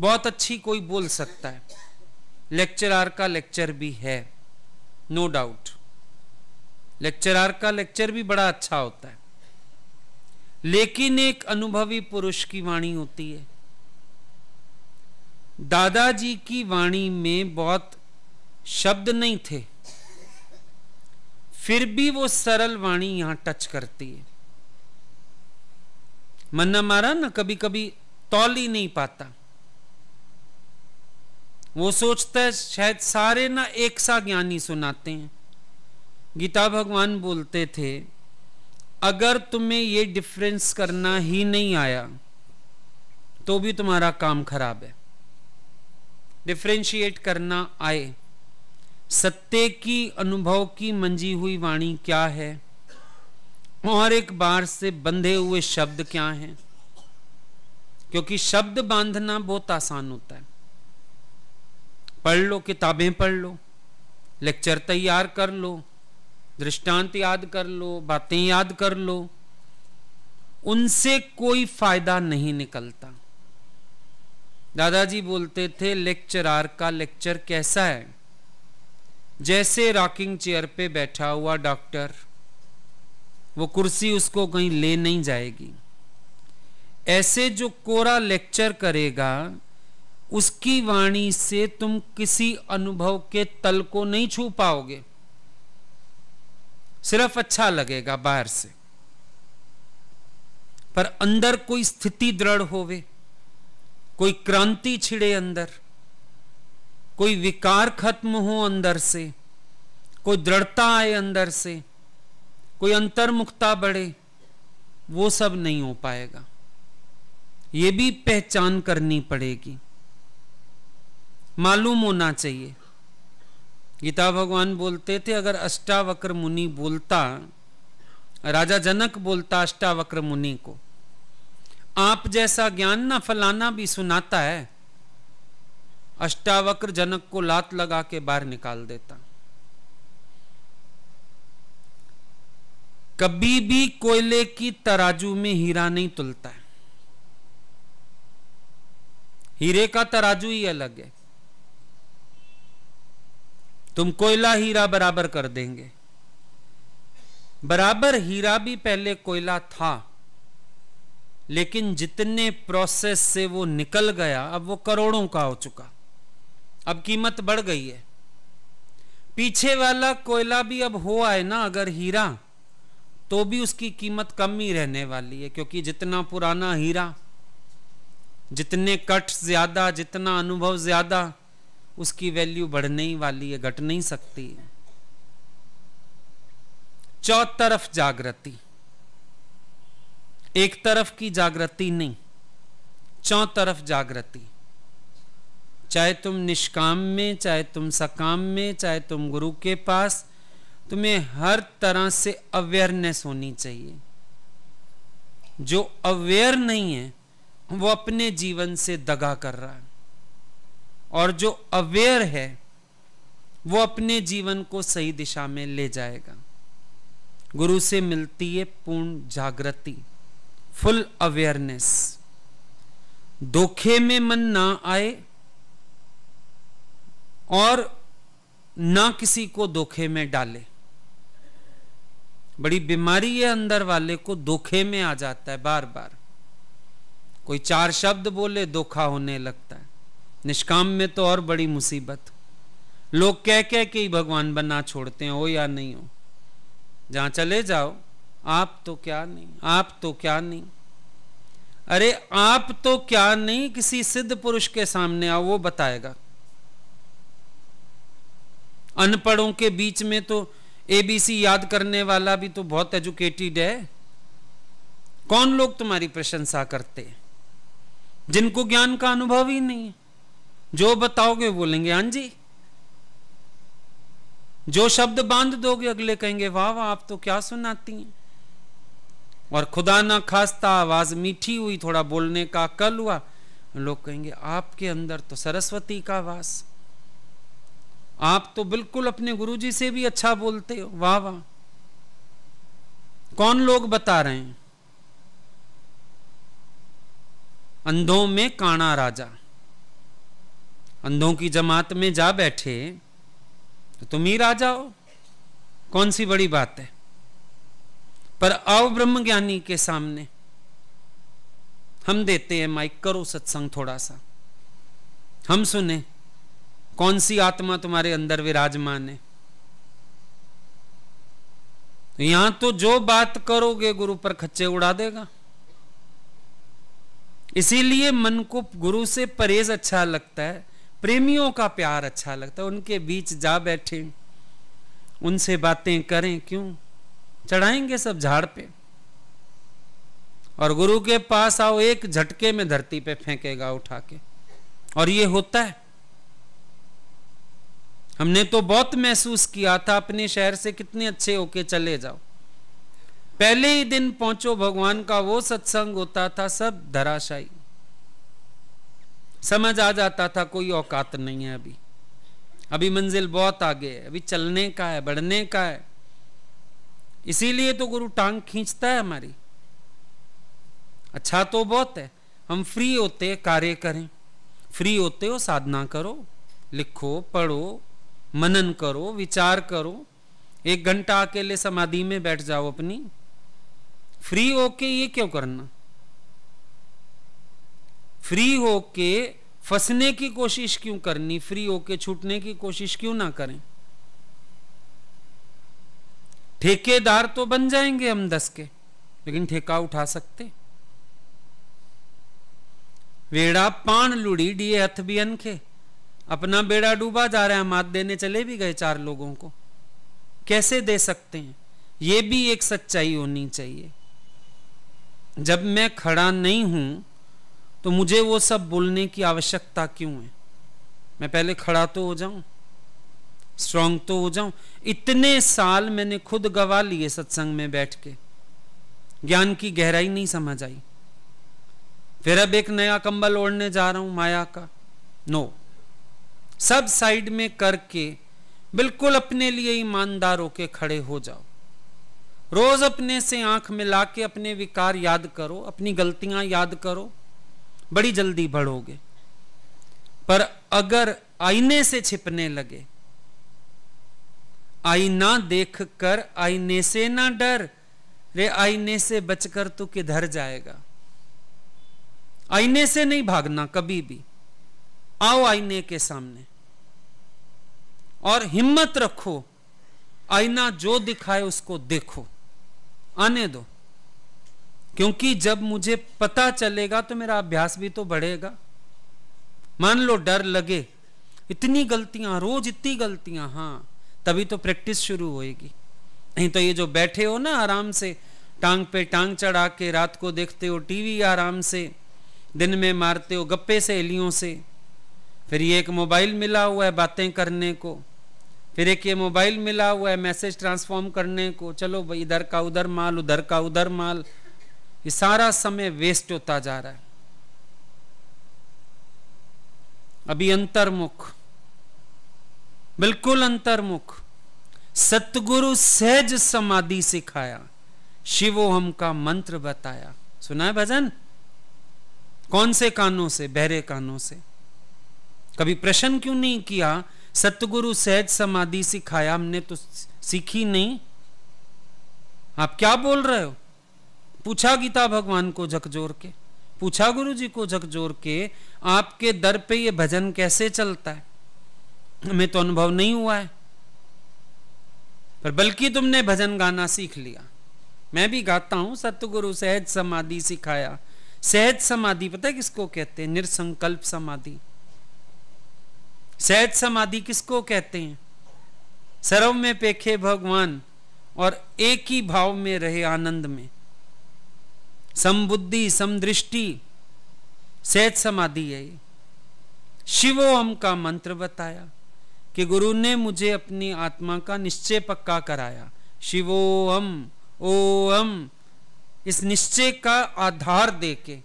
बहुत अच्छी कोई बोल सकता है लेक्चरार का लेक्चर भी है नो no डाउट लेक्चरार का लेक्चर भी बड़ा अच्छा होता है लेकिन एक अनुभवी पुरुष की वाणी होती है दादाजी की वाणी में बहुत शब्द नहीं थे फिर भी वो सरल वाणी यहां टच करती है मन्ना मारा ना कभी कभी तौल ही नहीं पाता वो सोचता है शायद सारे ना एक सा ज्ञानी सुनाते हैं गीता भगवान बोलते थे अगर तुम्हें ये डिफरेंस करना ही नहीं आया तो भी तुम्हारा काम खराब है डिफ्रेंशिएट करना आए सत्य की अनुभव की मंजी हुई वाणी क्या है और एक बार से बंधे हुए शब्द क्या हैं क्योंकि शब्द बांधना बहुत आसान होता है पढ़ लो किताबें पढ़ लो लेक्चर तैयार कर लो दृष्टांत याद कर लो बातें याद कर लो उनसे कोई फायदा नहीं निकलता दादाजी बोलते थे लेक्चरार का लेक्चर कैसा है जैसे रॉकिंग चेयर पे बैठा हुआ डॉक्टर वो कुर्सी उसको कहीं ले नहीं जाएगी ऐसे जो कोरा लेक्चर करेगा उसकी वाणी से तुम किसी अनुभव के तल को नहीं छू पाओगे सिर्फ अच्छा लगेगा बाहर से पर अंदर कोई स्थिति दृढ़ होवे कोई क्रांति छिड़े अंदर कोई विकार खत्म हो अंदर से कोई दृढ़ता आए अंदर से कोई अंतर्मुखता बढ़े वो सब नहीं हो पाएगा ये भी पहचान करनी पड़ेगी मालूम होना चाहिए गीता भगवान बोलते थे अगर अष्टावक्र मुनि बोलता राजा जनक बोलता अष्टावक्र मुनि को आप जैसा ज्ञान ना फलाना भी सुनाता है अष्टावक्र जनक को लात लगा के बाहर निकाल देता कभी भी कोयले की तराजू में हीरा नहीं तुलता है हीरे का तराजू ही अलग है तुम कोयला हीरा बराबर कर देंगे बराबर हीरा भी पहले कोयला था लेकिन जितने प्रोसेस से वो निकल गया अब वो करोड़ों का हो चुका अब कीमत बढ़ गई है पीछे वाला कोयला भी अब हो आए ना अगर हीरा तो भी उसकी कीमत कम ही रहने वाली है क्योंकि जितना पुराना हीरा जितने कट ज्यादा जितना अनुभव ज्यादा उसकी वैल्यू बढ़ने ही वाली है घट नहीं सकती है चौतरफ जागृति एक तरफ की जागृति नहीं चौतरफ जागृति चाहे तुम निष्काम में चाहे तुम सकाम में चाहे तुम गुरु के पास तुम्हें हर तरह से अवेयरनेस होनी चाहिए जो अवेयर नहीं है वो अपने जीवन से दगा कर रहा है और जो अवेयर है वो अपने जीवन को सही दिशा में ले जाएगा गुरु से मिलती है पूर्ण जागृति फुल अवेयरनेस धोखे में मन ना आए और ना किसी को धोखे में डाले बड़ी बीमारी है अंदर वाले को धोखे में आ जाता है बार बार कोई चार शब्द बोले धोखा होने लगता है निष्काम में तो और बड़ी मुसीबत लोग कह कह के ही भगवान बना छोड़ते हैं हो या नहीं हो जहां चले जाओ आप तो क्या नहीं आप तो क्या नहीं अरे आप तो क्या नहीं किसी सिद्ध पुरुष के सामने आओ वो बताएगा अनपढ़ों के बीच में तो एबीसी याद करने वाला भी तो बहुत एजुकेटेड है कौन लोग तुम्हारी प्रशंसा करते हैं जिनको ज्ञान का अनुभव ही नहीं है जो बताओगे बोलेंगे हाँ जी जो शब्द बांध दोगे अगले कहेंगे वाह वाह आप तो क्या सुनाती हैं और खुदा ना खास्ता आवाज मीठी हुई थोड़ा बोलने का कल हुआ लोग कहेंगे आपके अंदर तो सरस्वती का वास आप तो बिल्कुल अपने गुरुजी से भी अच्छा बोलते हो वाह वाह कौन लोग बता रहे हैं अंधों में काणा राजा अंधों की जमात में जा बैठे तो तुम ही राजा हो कौन सी बड़ी बात है पर आओ ब्रह्म ज्ञानी के सामने हम देते हैं माइक करो सत्संग थोड़ा सा हम सुने कौन सी आत्मा तुम्हारे अंदर विराजमान है तो यहां तो जो बात करोगे गुरु पर खच्चे उड़ा देगा इसीलिए मन को गुरु से परहेज अच्छा लगता है प्रेमियों का प्यार अच्छा लगता है उनके बीच जा बैठे उनसे बातें करें क्यों चढ़ाएंगे सब झाड़ पे और गुरु के पास आओ एक झटके में धरती पे फेंकेगा उठा के और ये होता है हमने तो बहुत महसूस किया था अपने शहर से कितने अच्छे होके चले जाओ पहले ही दिन पहुंचो भगवान का वो सत्संग होता था सब धराशाई समझ आ जाता था कोई औकात नहीं है अभी अभी मंजिल बहुत आगे है अभी चलने का है बढ़ने का है इसीलिए तो गुरु टांग खींचता है हमारी अच्छा तो बहुत है हम फ्री होते कार्य करें फ्री होते हो साधना करो लिखो पढ़ो मनन करो विचार करो एक घंटा अकेले समाधि में बैठ जाओ अपनी फ्री होके ये क्यों करना फ्री होके फंसने की कोशिश क्यों करनी फ्री होके छूटने की कोशिश क्यों ना करें ठेकेदार तो बन जाएंगे हम दस के लेकिन ठेका उठा सकते वेड़ा पान लुड़ी डीए हथ भी अनखे अपना बेड़ा डूबा जा रहा है मात देने चले भी गए चार लोगों को कैसे दे सकते हैं यह भी एक सच्चाई होनी चाहिए जब मैं खड़ा नहीं हूं तो मुझे वो सब बोलने की आवश्यकता क्यों है मैं पहले खड़ा तो हो जाऊं स्ट्रांग तो हो जाऊं इतने साल मैंने खुद गवा लिए सत्संग में बैठ के ज्ञान की गहराई नहीं समझ आई फिर अब एक नया कंबल ओढ़ने जा रहा हूं माया का नो सब साइड में करके बिल्कुल अपने लिए ईमानदार होके खड़े हो जाओ रोज अपने से आंख मिला के अपने विकार याद करो अपनी गलतियां याद करो बड़ी जल्दी बढ़ोगे पर अगर आईने से छिपने लगे आईना देख कर आईने से ना डर रे आईने से बचकर तू किधर जाएगा आईने से नहीं भागना कभी भी आओ आईने के सामने और हिम्मत रखो आईना जो दिखाए उसको देखो आने दो क्योंकि जब मुझे पता चलेगा तो मेरा अभ्यास भी तो बढ़ेगा मान लो डर लगे इतनी गलतियां रोज इतनी गलतियां हाँ तभी तो प्रैक्टिस शुरू होएगी नहीं तो ये जो बैठे हो ना आराम से टांग पे टांग चढ़ा के रात को देखते हो टीवी आराम से दिन में मारते हो गप्पे से एलियों से फिर ये एक मोबाइल मिला हुआ है बातें करने को फिर एक ये मोबाइल मिला हुआ है मैसेज ट्रांसफॉर्म करने को चलो भाई इधर का उधर माल उधर का उधर माल ये सारा समय वेस्ट होता जा रहा है अभी अंतर्मुख बिल्कुल अंतर्मुख सतगुरु सहज समाधि सिखाया शिवो हम का मंत्र बताया सुना है भजन कौन से कानों से बहरे कानों से कभी प्रश्न क्यों नहीं किया सतगुरु सहज समाधि सिखाया हमने तो सीखी नहीं आप क्या बोल रहे हो पूछा गीता भगवान को झकझोर के पूछा गुरु जी को झकझोर के आपके दर पे ये भजन कैसे चलता है हमें तो अनुभव नहीं हुआ है पर बल्कि तुमने भजन गाना सीख लिया मैं भी गाता हूं सतगुरु सहज समाधि सिखाया सहज समाधि पता है किसको कहते हैं निरसंकल्प समाधि सहज समाधि किसको कहते हैं सर्व में पेखे भगवान और एक ही भाव में रहे आनंद में समबुद्धि समदृष्टि सहज समाधि है शिवोम का मंत्र बताया कि गुरु ने मुझे अपनी आत्मा का निश्चय पक्का कराया शिवोम ओम इस निश्चय का आधार दे के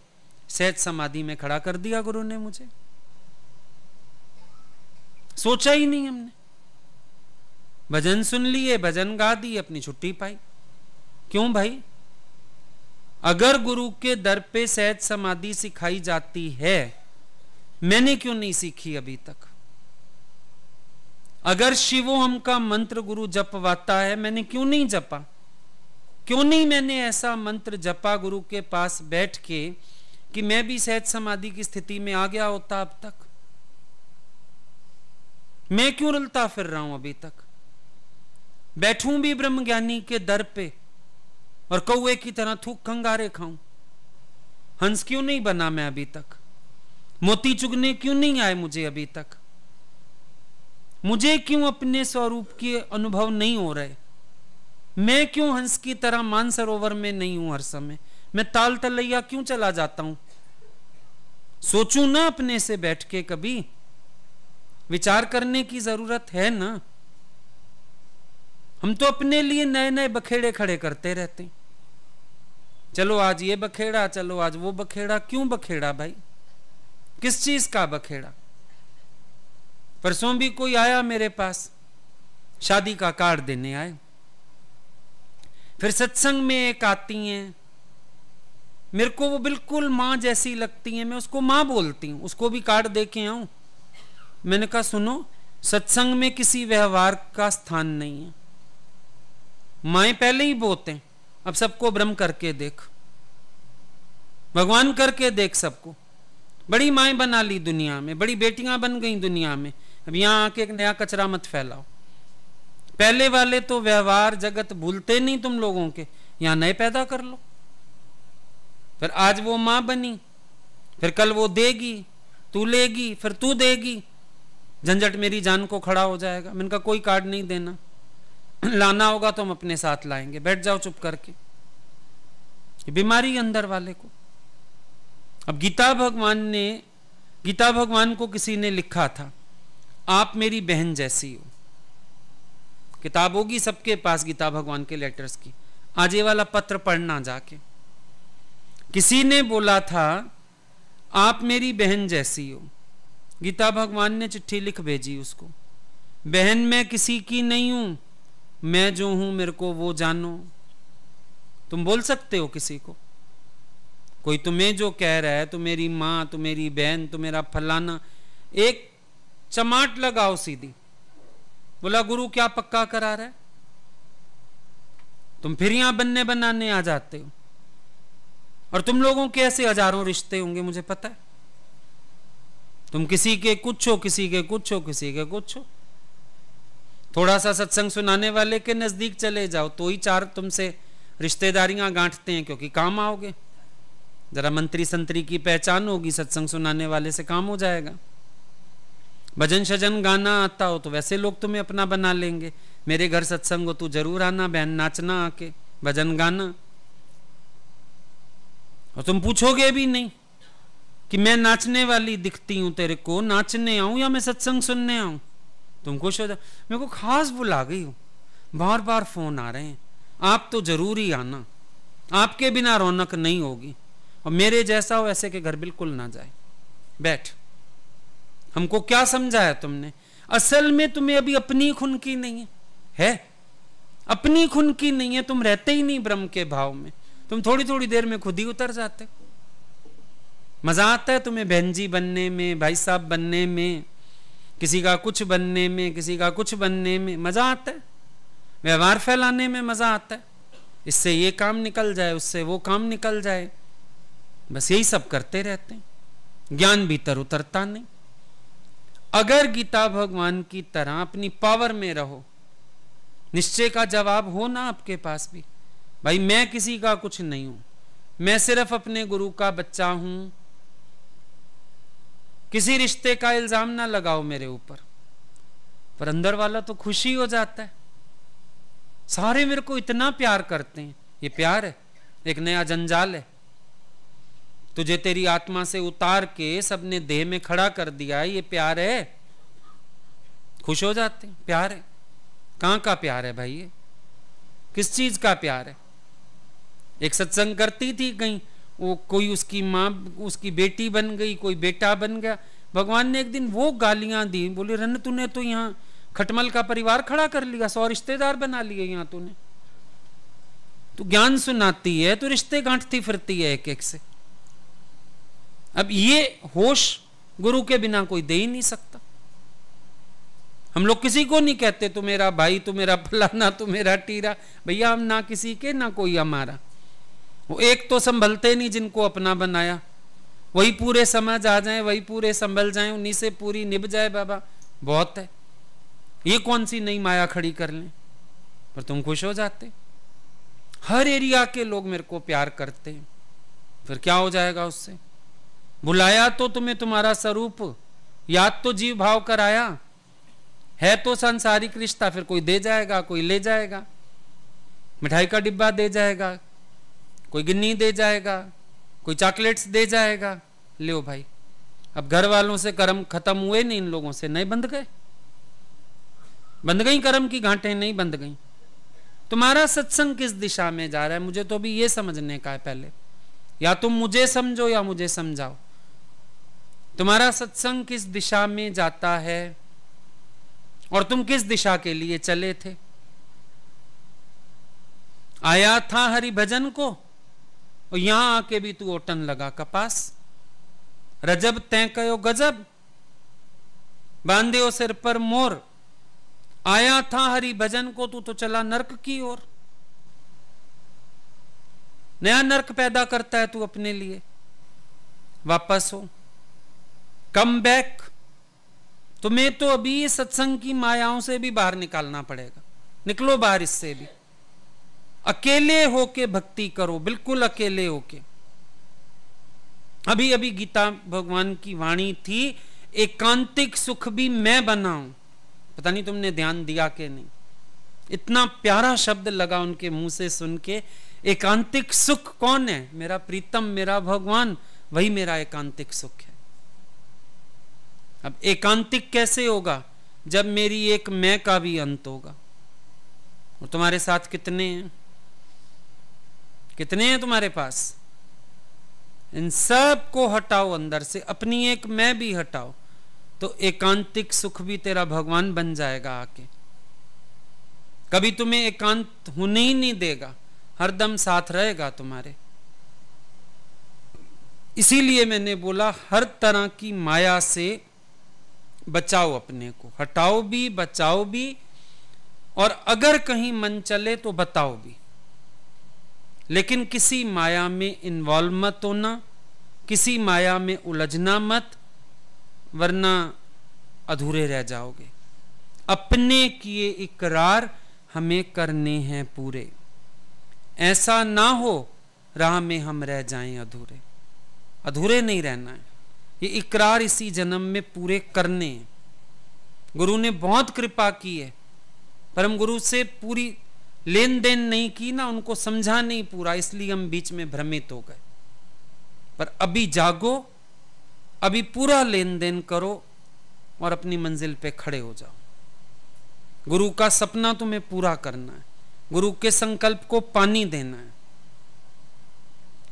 सहज समाधि में खड़ा कर दिया गुरु ने मुझे सोचा ही नहीं हमने भजन सुन लिए भजन गा दी अपनी छुट्टी पाई क्यों भाई अगर गुरु के दर पे सहज समाधि सिखाई जाती है मैंने क्यों नहीं सीखी अभी तक अगर शिवो हम का मंत्र गुरु जपवाता है मैंने क्यों नहीं जपा क्यों नहीं मैंने ऐसा मंत्र जपा गुरु के पास बैठ के कि मैं भी सहज समाधि की स्थिति में आ गया होता अब तक मैं क्यों रलता फिर रहा हूं अभी तक बैठूं भी ब्रह्म ज्ञानी के दर पे और कौए की तरह थूक खंगारे खाऊं हंस क्यों नहीं बना मैं अभी तक मोती चुगने क्यों नहीं आए मुझे अभी तक मुझे क्यों अपने स्वरूप के अनुभव नहीं हो रहे मैं क्यों हंस की तरह मानसरोवर में नहीं हूं हर समय मैं ताल तलैया क्यों चला जाता हूं सोचू ना अपने से बैठ के कभी विचार करने की जरूरत है ना हम तो अपने लिए नए नए बखेड़े खड़े करते रहते हैं चलो आज ये बखेड़ा चलो आज वो बखेड़ा क्यों बखेड़ा भाई किस चीज का बखेड़ा परसों भी कोई आया मेरे पास शादी का कार्ड देने आए फिर सत्संग में एक आती हैं मेरे को वो बिल्कुल माँ जैसी लगती हैं मैं उसको माँ बोलती हूँ उसको भी कार्ड दे के आऊँ मैंने कहा सुनो सत्संग में किसी व्यवहार का स्थान नहीं है माएँ पहले ही बोते हैं अब सबको ब्रह्म करके देख भगवान करके देख सबको बड़ी माए बना ली दुनिया में बड़ी बेटियां बन गई दुनिया में अब यहां आके एक नया कचरा मत फैलाओ पहले वाले तो व्यवहार जगत भूलते नहीं तुम लोगों के यहां नए पैदा कर लो फिर आज वो माँ बनी फिर कल वो देगी तू लेगी फिर तू देगी झंझट मेरी जान को खड़ा हो जाएगा मैंने कहा कोई कार्ड नहीं देना लाना होगा तो हम अपने साथ लाएंगे बैठ जाओ चुप करके बीमारी अंदर वाले को अब गीता भगवान ने गीता भगवान को किसी ने लिखा था आप मेरी बहन जैसी हो किताब होगी सबके पास गीता भगवान के लेटर्स की आज ये वाला पत्र पढ़ना जाके किसी ने बोला था आप मेरी बहन जैसी हो गीता भगवान ने चिट्ठी लिख भेजी उसको बहन मैं किसी की नहीं हूं मैं जो हूं मेरे को वो जानो तुम बोल सकते हो किसी को कोई तुम्हें जो कह रहा है तो मेरी माँ तो मेरी बहन तो मेरा फलाना एक चमाट लगाओ सीधी बोला गुरु क्या पक्का करा रहा है तुम फिर यहां बनने बनाने आ जाते हो और तुम लोगों के ऐसे हजारों रिश्ते होंगे मुझे पता है तुम किसी के कुछ हो किसी के कुछ हो किसी के कुछ हो थोड़ा सा सत्संग सुनाने वाले के नज़दीक चले जाओ तो ही चार तुमसे रिश्तेदारियां गांठते हैं क्योंकि काम आओगे ज़रा मंत्री संतरी की पहचान होगी सत्संग सुनाने वाले से काम हो जाएगा भजन शजन गाना आता हो तो वैसे लोग तुम्हें अपना बना लेंगे मेरे घर सत्संग हो तू तो जरूर आना बहन नाचना आके भजन गाना और तुम पूछोगे भी नहीं कि मैं नाचने वाली दिखती हूं तेरे को नाचने आऊं या मैं सत्संग सुनने आऊं खुश हो जाओ मेरे को खास बुला गई हो बार बार फोन आ रहे हैं आप तो जरूर ही आना आपके बिना रौनक नहीं होगी और मेरे जैसा हो ऐसे के घर बिल्कुल ना जाए बैठ हमको क्या समझाया तुमने असल में तुम्हें अभी अपनी खुन की नहीं है है अपनी खुन की नहीं है तुम रहते ही नहीं ब्रह्म के भाव में तुम थोड़ी थोड़ी देर में खुद ही उतर जाते मजा आता है तुम्हें बहन जी बनने में भाई साहब बनने में किसी का कुछ बनने में किसी का कुछ बनने में मज़ा आता है व्यवहार फैलाने में मज़ा आता है इससे ये काम निकल जाए उससे वो काम निकल जाए बस यही सब करते रहते हैं ज्ञान भीतर उतरता नहीं अगर गीता भगवान की तरह अपनी पावर में रहो निश्चय का जवाब हो ना आपके पास भी भाई मैं किसी का कुछ नहीं हूं मैं सिर्फ अपने गुरु का बच्चा हूं किसी रिश्ते का इल्ज़ाम ना लगाओ मेरे ऊपर पर अंदर वाला तो खुशी हो जाता है सारे मेरे को इतना प्यार करते हैं ये प्यार है एक नया जंजाल है तुझे तेरी आत्मा से उतार के सबने देह में खड़ा कर दिया ये प्यार है खुश हो जाते हैं प्यार है कहाँ का प्यार है भाई ये किस चीज का प्यार है एक सत्संग करती थी कहीं वो कोई उसकी माँ उसकी बेटी बन गई कोई बेटा बन गया भगवान ने एक दिन वो गालियाँ दी बोले रन तूने तो यहाँ खटमल का परिवार खड़ा कर लिया सौ रिश्तेदार बना लिए यहाँ तूने तो ज्ञान सुनाती है तो रिश्ते गांठती फिरती है एक एक से अब ये होश गुरु के बिना कोई दे ही नहीं सकता हम लोग किसी को नहीं कहते तू मेरा भाई तू मेरा फलाना तू मेरा टीरा भैया हम ना किसी के ना कोई हमारा वो एक तो संभलते नहीं जिनको अपना बनाया वही पूरे समझ आ जाए वही पूरे संभल जाए उन्हीं से पूरी निभ जाए बाबा बहुत है ये कौन सी नई माया खड़ी कर ले पर तुम खुश हो जाते हर एरिया के लोग मेरे को प्यार करते हैं फिर क्या हो जाएगा उससे बुलाया तो तुम्हें तुम्हारा स्वरूप याद तो जीव भाव कराया है तो सांसारिक रिश्ता फिर कोई दे जाएगा कोई ले जाएगा मिठाई का डिब्बा दे जाएगा कोई गिन्नी दे जाएगा कोई चॉकलेट्स दे जाएगा लियो भाई अब घर वालों से कर्म खत्म हुए नहीं इन लोगों से नहीं बंद गए बंद गई कर्म की घाटें नहीं बंद गई तुम्हारा सत्संग किस दिशा में जा रहा है मुझे तो अभी ये समझने का है पहले या तुम मुझे समझो या मुझे समझाओ तुम्हारा सत्संग किस दिशा में जाता है और तुम किस दिशा के लिए चले थे आया था हरि भजन को और यहां आके भी तू ओटन लगा कपास रजब तय कयो गजब बांधे सिर पर मोर आया था हरि भजन को तू तो चला नरक की ओर नया नरक पैदा करता है तू अपने लिए वापस हो कम बैक तुम्हें तो अभी सत्संग की मायाओं से भी बाहर निकालना पड़ेगा निकलो बाहर इससे भी अकेले होके भक्ति करो बिल्कुल अकेले होके अभी अभी गीता भगवान की वाणी थी एकांतिक सुख भी मैं बनाऊं पता नहीं तुमने ध्यान दिया कि नहीं इतना प्यारा शब्द लगा उनके मुंह से सुन के एकांतिक सुख कौन है मेरा प्रीतम मेरा भगवान वही मेरा एकांतिक सुख है अब एकांतिक कैसे होगा जब मेरी एक मैं का भी अंत होगा और तुम्हारे साथ कितने हैं कितने हैं तुम्हारे पास इन सब को हटाओ अंदर से अपनी एक मैं भी हटाओ तो एकांतिक सुख भी तेरा भगवान बन जाएगा आके कभी तुम्हें एकांत होने ही नहीं देगा हरदम साथ रहेगा तुम्हारे इसीलिए मैंने बोला हर तरह की माया से बचाओ अपने को हटाओ भी बचाओ भी और अगर कहीं मन चले तो बताओ भी लेकिन किसी माया में इन्वॉल्व मत होना किसी माया में उलझना मत वरना अधूरे रह जाओगे अपने किए इकरार हमें करने हैं पूरे ऐसा ना हो राह में हम रह जाएं अधूरे अधूरे नहीं रहना है ये इकरार इसी जन्म में पूरे करने हैं गुरु ने बहुत कृपा की है परम गुरु से पूरी लेन देन नहीं की ना उनको समझा नहीं पूरा इसलिए हम बीच में भ्रमित हो गए पर अभी जागो अभी पूरा लेन देन करो और अपनी मंजिल पे खड़े हो जाओ गुरु का सपना तुम्हें पूरा करना है गुरु के संकल्प को पानी देना है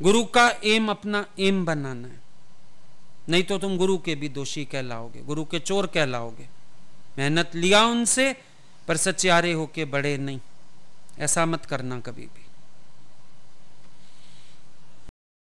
गुरु का एम अपना एम बनाना है नहीं तो तुम गुरु के भी दोषी कहलाओगे गुरु के चोर कहलाओगे मेहनत लिया उनसे पर सचारे होके बड़े नहीं ऐसा मत करना कभी भी